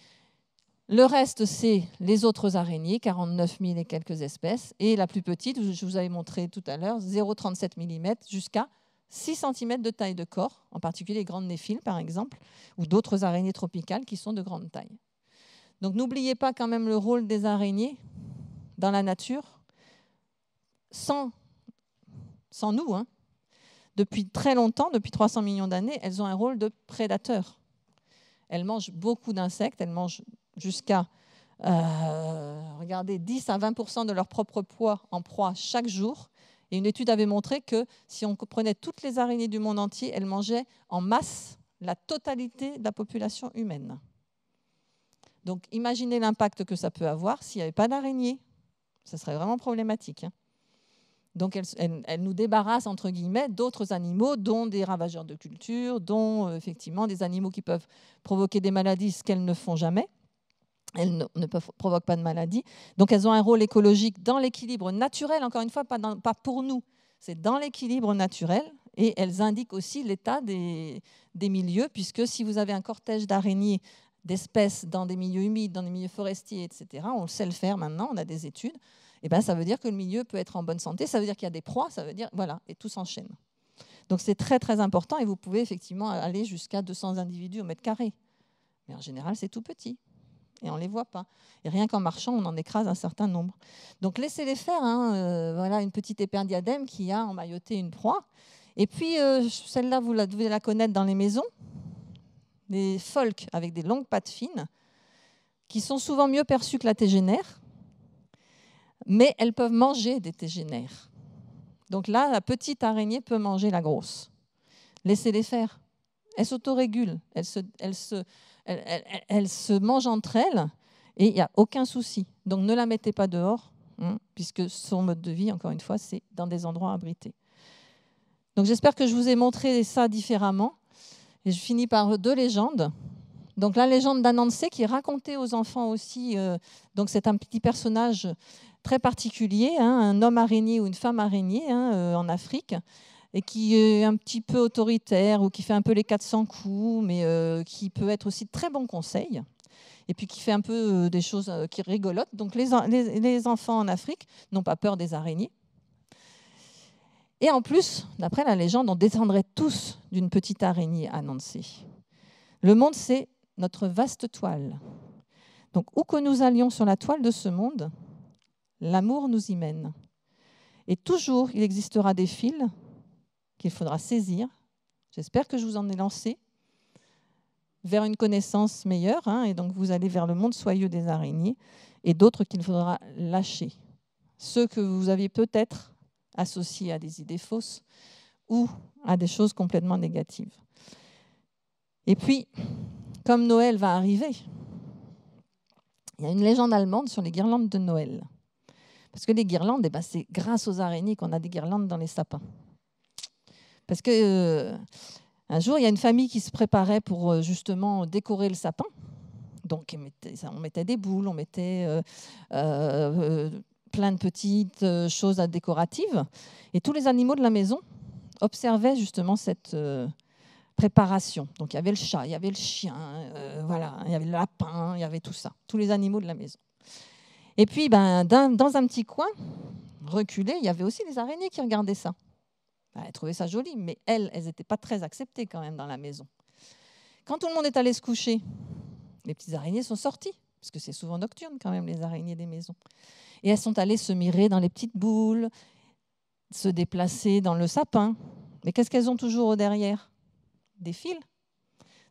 Le reste, c'est les autres araignées, 49 000 et quelques espèces. Et la plus petite, je vous avais montré tout à l'heure, 0,37 mm jusqu'à 6 cm de taille de corps, en particulier les grandes néphiles, par exemple, ou d'autres araignées tropicales qui sont de grande taille. Donc n'oubliez pas quand même le rôle des araignées dans la nature. Sans, sans nous, hein, depuis très longtemps, depuis 300 millions d'années, elles ont un rôle de prédateur. Elles mangent beaucoup d'insectes, elles mangent jusqu'à 10 euh, à 20 de leur propre poids en proie chaque jour. Et une étude avait montré que si on prenait toutes les araignées du monde entier, elles mangeaient en masse la totalité de la population humaine. Donc imaginez l'impact que ça peut avoir s'il n'y avait pas d'araignées. Ce serait vraiment problématique. Hein. Donc elles nous débarrassent entre guillemets, d'autres animaux, dont des ravageurs de culture, dont euh, effectivement des animaux qui peuvent provoquer des maladies, ce qu'elles ne font jamais. Elles ne, provoquent pas de maladies. Donc elles ont un rôle écologique dans l'équilibre naturel, encore une fois, pas, pour nous, c'est dans l'équilibre naturel. Et elles indiquent aussi l'état des, des milieux, puisque si vous avez un cortège d'araignées d'espèces dans des milieux humides, dans des milieux forestiers, etc., on sait le faire maintenant, on a des études, eh ben, ça veut dire que le milieu peut être en bonne santé, ça veut dire qu'il y a des proies, ça veut dire, voilà, et tout s'enchaîne. Donc c'est très très important et vous pouvez effectivement aller jusqu'à 200 individus au mètre carré. Mais en général, c'est tout petit et on ne les voit pas. Et rien qu'en marchant, on en écrase un certain nombre. Donc laissez-les faire. Hein, euh, voilà une petite éperdiadème qui a emmailloté une proie. Et puis euh, celle-là, vous la, devez la connaître dans les maisons. Des folks avec des longues pattes fines qui sont souvent mieux perçues que la tégénaire, mais elles peuvent manger des tégénères. Donc là, la petite araignée peut manger la grosse. Laissez-les faire. Elles s'autorégulent, elles se, elles, se, mangent entre elles et il n'y a aucun souci. Donc ne la mettez pas dehors, hein, puisque son mode de vie, encore une fois, c'est dans des endroits abrités. Donc j'espère que je vous ai montré ça différemment. Et je finis par deux légendes. Donc la légende d'Anansé qui racontait aux enfants aussi, euh, donc c'est un petit personnage très particulier, hein, un homme araignée ou une femme araignée hein, euh, en Afrique, et qui est un petit peu autoritaire ou qui fait un peu les 400 coups, mais euh, qui peut être aussi très bon conseil, et puis qui fait un peu euh, des choses qui rigolotent. Donc les, enfants en Afrique n'ont pas peur des araignées. Et en plus, d'après la légende, on descendrait tous d'une petite araignée à Le monde, c'est notre vaste toile. Donc où que nous allions sur la toile de ce monde, L'amour nous y mène. Et toujours, il existera des fils qu'il faudra saisir. J'espère que je vous en ai lancé vers une connaissance meilleure, hein, et donc vous allez vers le monde soyeux des araignées, et d'autres qu'il faudra lâcher. Ceux que vous aviez peut-être associés à des idées fausses ou à des choses complètement négatives. Et puis, comme Noël va arriver, il y a une légende allemande sur les guirlandes de Noël. Parce que les guirlandes, eh ben, c'est grâce aux araignées qu'on a des guirlandes dans les sapins. Parce que euh, un jour, il y a une famille qui se préparait pour euh, justement décorer le sapin. Donc, on mettait des boules, on mettait euh, plein de petites choses décoratives. Et tous les animaux de la maison observaient justement cette préparation. Donc, il y avait le chat, il y avait le chien, voilà, il y avait le lapin, il y avait tout ça, tous les animaux de la maison. Et puis, ben, dans, un petit coin reculé, il y avait aussi des araignées qui regardaient ça. Ben, elles trouvaient ça joli, mais elles, elles n'étaient pas très acceptées quand même dans la maison. Quand tout le monde est allé se coucher, les petites araignées sont sorties, parce que c'est souvent nocturne quand même, les araignées des maisons. Et elles sont allées se mirer dans les petites boules, se déplacer dans le sapin. Mais qu'est-ce qu'elles ont toujours derrière Des fils.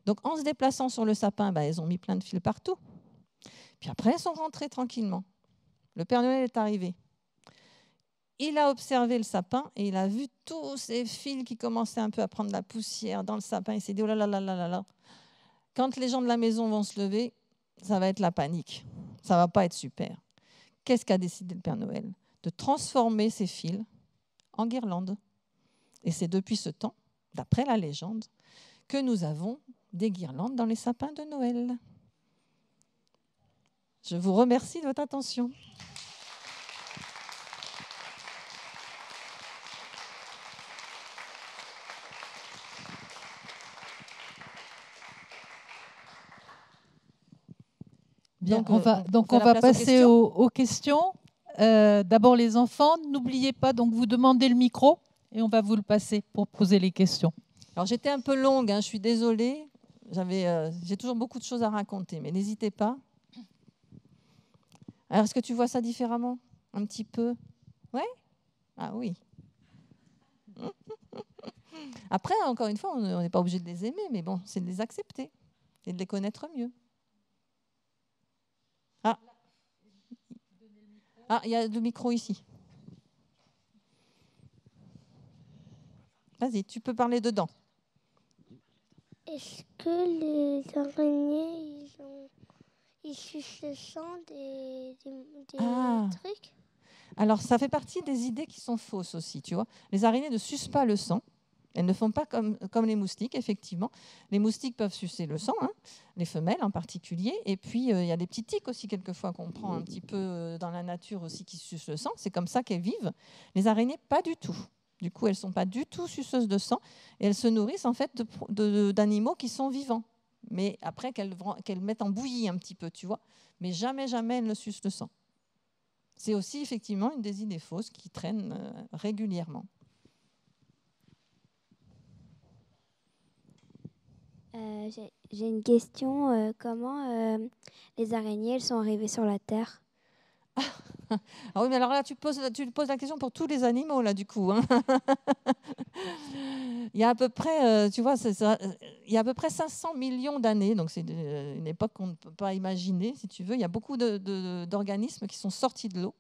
Donc en se déplaçant sur le sapin, ben, elles ont mis plein de fils partout. Puis après, elles sont rentrées tranquillement. Le Père Noël est arrivé. Il a observé le sapin et il a vu tous ces fils qui commençaient un peu à prendre la poussière dans le sapin. Il s'est dit, oh là là là là là Quand les gens de la maison vont se lever, ça va être la panique. Ça va pas être super. Qu'est-ce qu'a décidé le Père Noël De transformer ces fils en guirlandes. Et c'est depuis ce temps, d'après la légende, que nous avons des guirlandes dans les sapins de Noël. Je vous remercie de votre attention. Bien, donc on euh, va, donc on va passer aux questions. Euh, d'abord les enfants, n'oubliez pas, donc vous demandez le micro et on va vous le passer pour poser les questions. Alors j'étais un peu longue, hein, je suis désolée, euh, j'ai toujours beaucoup de choses à raconter, mais n'hésitez pas est-ce que tu vois ça différemment Un petit peu Ouais Ah oui. *laughs* Après, encore une fois, on n'est pas obligé de les aimer, mais bon, c'est de les accepter et de les connaître mieux. Ah, ah il y a le micro ici. Vas-y, tu peux parler dedans. Est-ce que les araignées, ils ont ils sucent le sang des, ah. Alors, ça fait partie des idées qui sont fausses aussi, tu vois. Les araignées ne sucent pas le sang. Elles ne font pas comme, comme les moustiques, effectivement. Les moustiques peuvent sucer le sang, hein, les femelles en particulier. Et puis, euh, il y a des petits tiques aussi, quelquefois, qu'on prend un petit peu euh, dans la nature aussi, qui sucent le sang. C'est comme ça qu'elles vivent. Les araignées, pas du tout. Du coup, elles ne sont pas du tout suceuses de sang. Et elles se nourrissent, en fait, d'animaux qui sont vivants mais après qu'elles mettent en bouillie un petit peu, tu vois. Mais jamais, jamais elles ne sucent le sang. C'est aussi effectivement une des idées fausses qui traînent euh, régulièrement. Euh, j'ai une question. Euh, comment les araignées elles sont arrivées sur la Terre ah oui, mais alors là, tu poses, tu poses la question pour tous les animaux, là, du coup. Hein. il y a à peu près, euh, tu vois, il y a à peu près 500 millions d'années, donc c'est euh, une époque qu'on ne peut pas imaginer, si tu veux. Il y a beaucoup d'organismes qui sont sortis de l'eau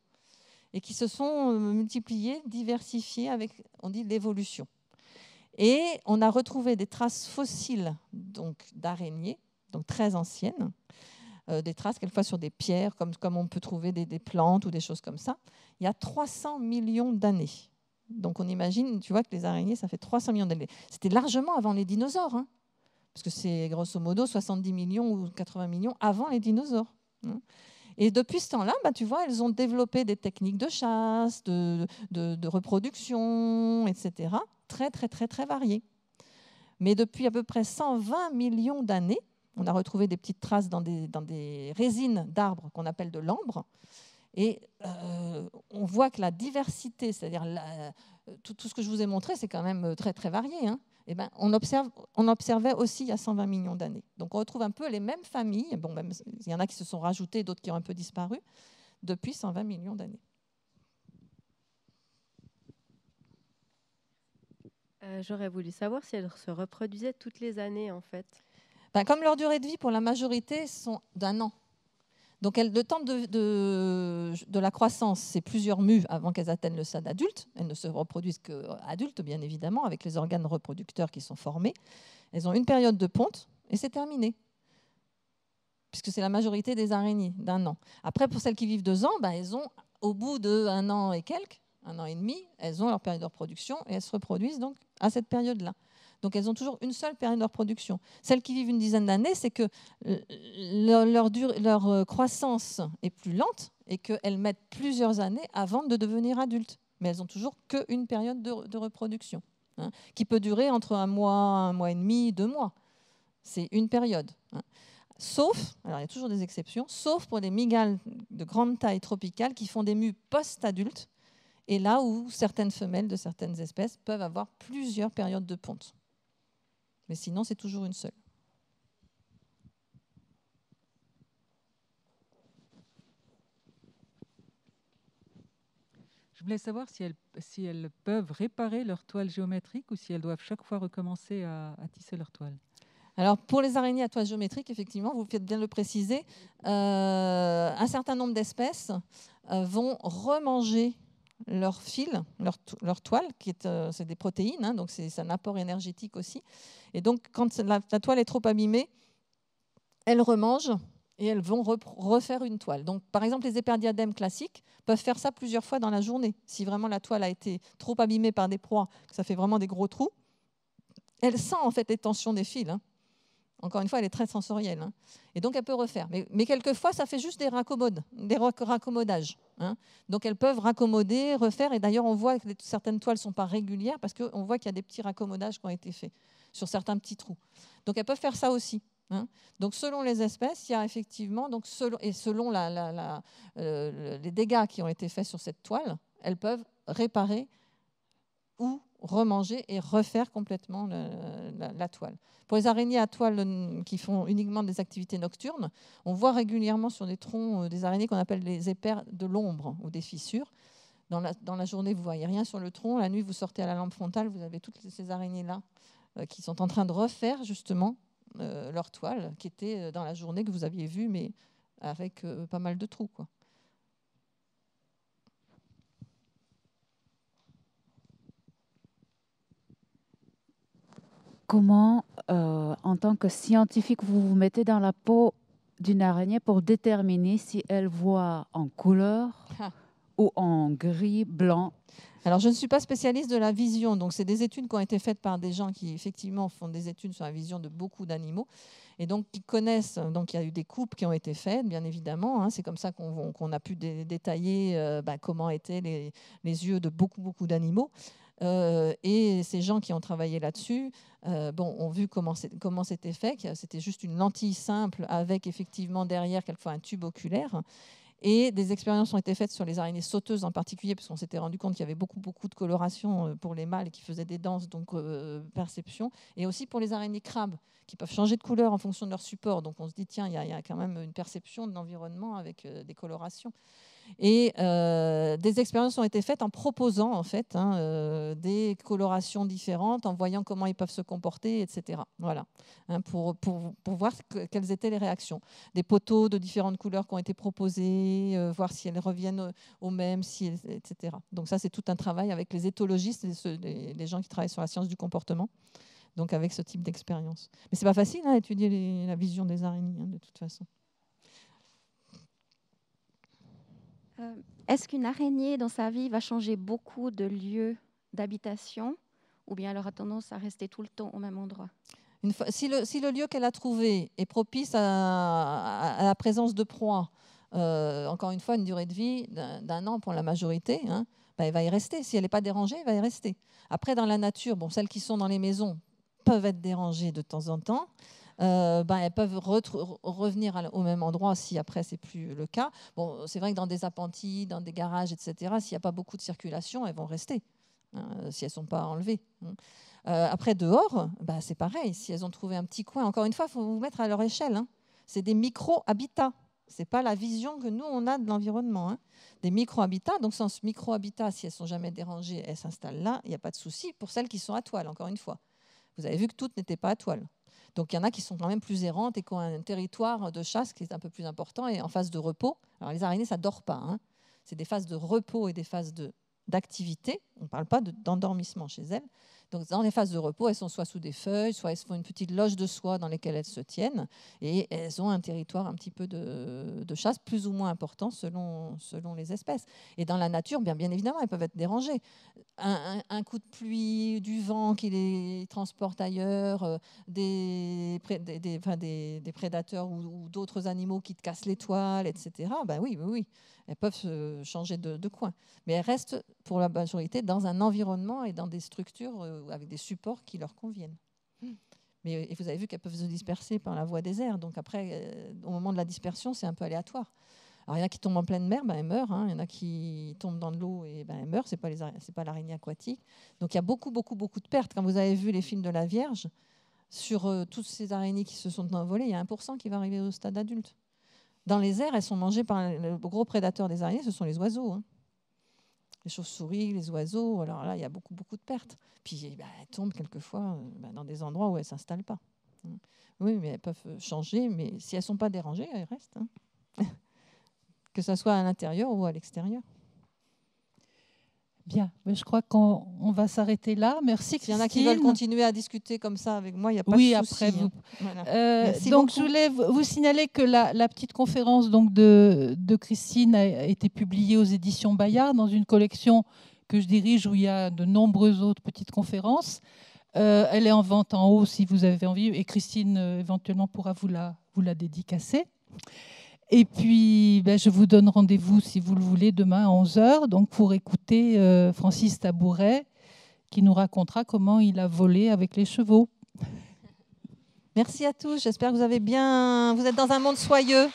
et qui se sont euh, multipliés, diversifiés avec, on dit, l'évolution. Et on a retrouvé des traces fossiles donc d'araignées, donc très anciennes, euh, des traces quelquefois sur des pierres, comme, comme on peut trouver des, plantes ou des choses comme ça, il y a 300 millions d'années. Donc on imagine, tu vois, que les araignées, ça fait 300 millions d'années. C'était largement avant les dinosaures, hein. parce que c'est grosso modo 70 millions ou 80 millions avant les dinosaures. Hein. Et depuis ce temps-là, bah, tu vois, elles ont développé des techniques de chasse, de, de, reproduction, etc., très, très, très, très variées. Mais depuis à peu près 120 millions d'années, on a retrouvé des petites traces dans des, résines d'arbres qu'on appelle de l'ambre. Et euh, on voit que la diversité, c'est-à-dire tout, ce que je vous ai montré, c'est quand même euh, très, très varié. Hein. Eh ben, on, observait aussi il y a 120 millions d'années. Donc on retrouve un peu les mêmes familles, bon, même, il y en a qui se sont rajoutées, d'autres qui ont un peu disparu, depuis 120 millions d'années. Euh, j'aurais voulu savoir si elles se reproduisaient toutes les années, en fait. Ben, comme leur durée de vie pour la majorité sont d'un an. Donc le temps de, de, la croissance, c'est plusieurs mues avant qu'elles atteignent le stade adulte. Elles ne se reproduisent qu'adultes, euh, bien évidemment, avec les organes reproducteurs qui sont formés. Elles ont une période de ponte et c'est terminé. Puisque c'est la majorité des araignées d'un an. Après, pour celles qui vivent deux ans, ben, elles ont, au bout d'un an et quelques, un an et demi, elles ont leur période de reproduction et elles se reproduisent donc à cette période-là. Donc elles ont toujours une seule période de reproduction. Celles qui vivent une dizaine d'années, c'est que euh, leur, euh, croissance est plus lente et qu'elles mettent plusieurs années avant de devenir adultes. Mais elles ont toujours qu'une période de, reproduction, hein, qui peut durer entre un mois, un mois et demi, deux mois. C'est une période. Hein. Sauf, alors il y a toujours des exceptions, sauf pour les migales de grande taille tropicale qui font des mues post-adultes, et là où certaines femelles de certaines espèces peuvent avoir plusieurs périodes de ponte. Mais sinon, c'est toujours une seule. Je voulais savoir si elles, si elles peuvent réparer leur toile géométrique ou si elles doivent chaque fois recommencer à, tisser leur toile. Alors pour les araignées à toile géométrique, effectivement, vous faites bien le préciser, euh, un certain nombre d'espèces euh, vont remanger leur fil, leur, toile, qui est, euh, c'est des protéines, hein, donc c'est, un apport énergétique aussi. Et donc, quand la, toile est trop abîmée, elles remangent et elles vont refaire une toile. Donc, par exemple, les éperdiadèmes classiques peuvent faire ça plusieurs fois dans la journée. Si vraiment la toile a été trop abîmée par des proies, ça fait vraiment des gros trous, elle sent en fait les tensions des fils. Hein. Encore une fois, elle est très sensorielle. Hein. Et donc, elle peut refaire. Mais, quelquefois, ça fait juste des, raccommodes, des raccommodages. Hein. Donc, elles peuvent raccommoder, refaire. Et d'ailleurs, on voit que certaines toiles ne sont pas régulières parce qu'on voit qu'il y a des petits raccommodages qui ont été faits sur certains petits trous. Donc, elles peuvent faire ça aussi. Hein. donc selon les espèces, il y a effectivement, donc selon, et selon la, euh, les dégâts qui ont été faits sur cette toile, elles peuvent réparer ou remanger et refaire complètement la, toile. Pour les araignées à toile qui font uniquement des activités nocturnes, on voit régulièrement sur des troncs euh, des araignées qu'on appelle les épères de l'ombre ou des fissures. Dans la, journée, vous voyez rien sur le tronc. La nuit, vous sortez à la lampe frontale, vous avez toutes ces araignées-là euh, qui sont en train de refaire justement euh, leur toile qui était dans la journée que vous aviez vue, mais avec pas mal de trous. Quoi. comment, euh, en tant que scientifique, vous vous mettez dans la peau d'une araignée pour déterminer si elle voit en couleur ou en gris, blanc alors, je ne suis pas spécialiste de la vision, donc c'est des études qui ont été faites par des gens qui, effectivement, font des études sur la vision de beaucoup d'animaux, et donc qui connaissent, donc il y a eu des coupes qui ont été faites, bien évidemment, hein. c'est comme ça qu'on a pu détailler euh, bah, comment étaient les, les, yeux de beaucoup, beaucoup d'animaux. Euh, et ces gens qui ont travaillé là-dessus euh, ont vu comment c'était fait. C'était juste une lentille simple avec effectivement derrière quelquefois un tube oculaire. Et des expériences ont été faites sur les araignées sauteuses en particulier, parce qu'on s'était rendu compte qu'il y avait beaucoup, beaucoup de coloration euh, pour les mâles qui faisaient des danses, donc perception, et aussi pour les araignées crabes, qui peuvent changer de couleur en fonction de leur support. Donc on se dit, tiens, il y, a quand même une perception de l'environnement avec des colorations. Et euh, des expériences ont été faites en proposant en fait hein, euh, des colorations différentes, en voyant comment ils peuvent se comporter, etc. Voilà, hein, pour, pour, pour, voir quelles étaient les réactions. Des poteaux de différentes couleurs qui ont été proposés, euh, voir si elles reviennent aux mêmes, si etc. Donc ça, c'est tout un travail avec les éthologistes, les, les, gens qui travaillent sur la science du comportement. Donc avec ce type d'expérience. Mais c'est pas facile à hein, étudier la vision des araignées de toute façon. Euh, est-ce qu'une araignée dans sa vie va changer beaucoup de lieu d'habitation ou bien elle aura tendance à rester tout le temps au même endroit si, le, lieu qu'elle a trouvé est propice à, la présence de proies, euh, encore une fois, une durée de vie d'un an pour la majorité, hein, bah, elle va y rester. Si elle n'est pas dérangée, elle va y rester. Après, dans la nature, bon, celles qui sont dans les maisons peuvent être dérangées de temps en temps, euh, ben, elles peuvent revenir au même endroit si après c'est plus le cas. Bon, c'est vrai que dans des appentis, dans des garages, etc., s'il n'y a pas beaucoup de circulation, elles vont rester hein, si elles ne sont pas enlevées. Euh, après, dehors, ben, c'est pareil. Si elles ont trouvé un petit coin, encore une fois, il faut vous mettre à leur échelle. Hein. C'est des micro-habitats. Ce n'est pas la vision que nous, on a de l'environnement. Hein. Des micro-habitats, donc sans ce micro-habitat, si elles sont jamais dérangées, elles s'installent là, il n'y a pas de souci pour celles qui sont à toile, encore une fois. Vous avez vu que toutes n'étaient pas à toile. Donc il y en a qui sont quand même plus errantes et qui ont un territoire de chasse qui est un peu plus important et en phase de repos. Alors les araignées, ça ne dort pas. Hein. C'est des phases de repos et des phases d'activité. On ne parle pas d'endormissement chez elles. Donc dans les phases de repos, elles sont soit sous des feuilles, soit elles font une petite loge de soie dans laquelle elles se tiennent, et elles ont un territoire un petit peu de, chasse plus ou moins important selon, selon les espèces. Et dans la nature, bien, évidemment, elles peuvent être dérangées. Un, coup de pluie, du vent qui les transporte ailleurs, euh, des, des, prédateurs ou, d'autres animaux qui te cassent l'étoile, etc. Ben oui, oui, oui. Elles peuvent changer de, coin. Mais elles restent, pour la majorité, dans un environnement et dans des structures euh, avec des supports qui leur conviennent. Mais euh, vous avez vu qu'elles peuvent se disperser par la voie des airs. Donc après, euh, au moment de la dispersion, c'est un peu aléatoire. Alors, il y en a qui tombent en pleine mer, ben, elles meurent. Hein. Il y en a qui tombent dans de l'eau et ben, elles meurent. Ce n'est pas, l'araignée aquatique. Donc, il y a beaucoup, beaucoup, beaucoup de pertes. Quand vous avez vu les films de la Vierge, sur toutes ces araignées qui se sont envolées, il y a 1% qui va arriver au stade adulte. Dans les airs, elles sont mangées par le gros prédateur des araignées, ce sont les oiseaux. Hein. Les chauves-souris, les oiseaux, alors là, il y a beaucoup, beaucoup de pertes. Puis eh ben, elles tombent quelquefois euh, ben, dans des endroits où elles ne s'installent pas. Mmh. Oui, mais elles peuvent euh, changer, mais si elles ne sont pas dérangées, elles restent. Hein. *laughs* que ce soit à l'intérieur ou à l'extérieur. Bien, je crois qu'on va s'arrêter là. Merci S'il y en a qui veulent continuer à discuter comme ça avec moi, il n'y a pas oui, de souci. Oui, après hein. vous. Euh, donc je voulais vous signaler que la, petite conférence donc de, Christine a été publiée aux éditions Bayard dans une collection que je dirige où il y a de nombreuses autres petites conférences. Euh, elle est en vente en haut si vous avez envie et Christine euh, éventuellement pourra vous la, vous la dédicacer. Et puis, ben, je vous donne rendez-vous, si vous le voulez, demain à 11h, donc pour écouter euh, Francis Tabouret, qui nous racontera comment il a volé avec les chevaux. Merci à tous. J'espère que vous avez bien. Vous êtes dans un monde soyeux.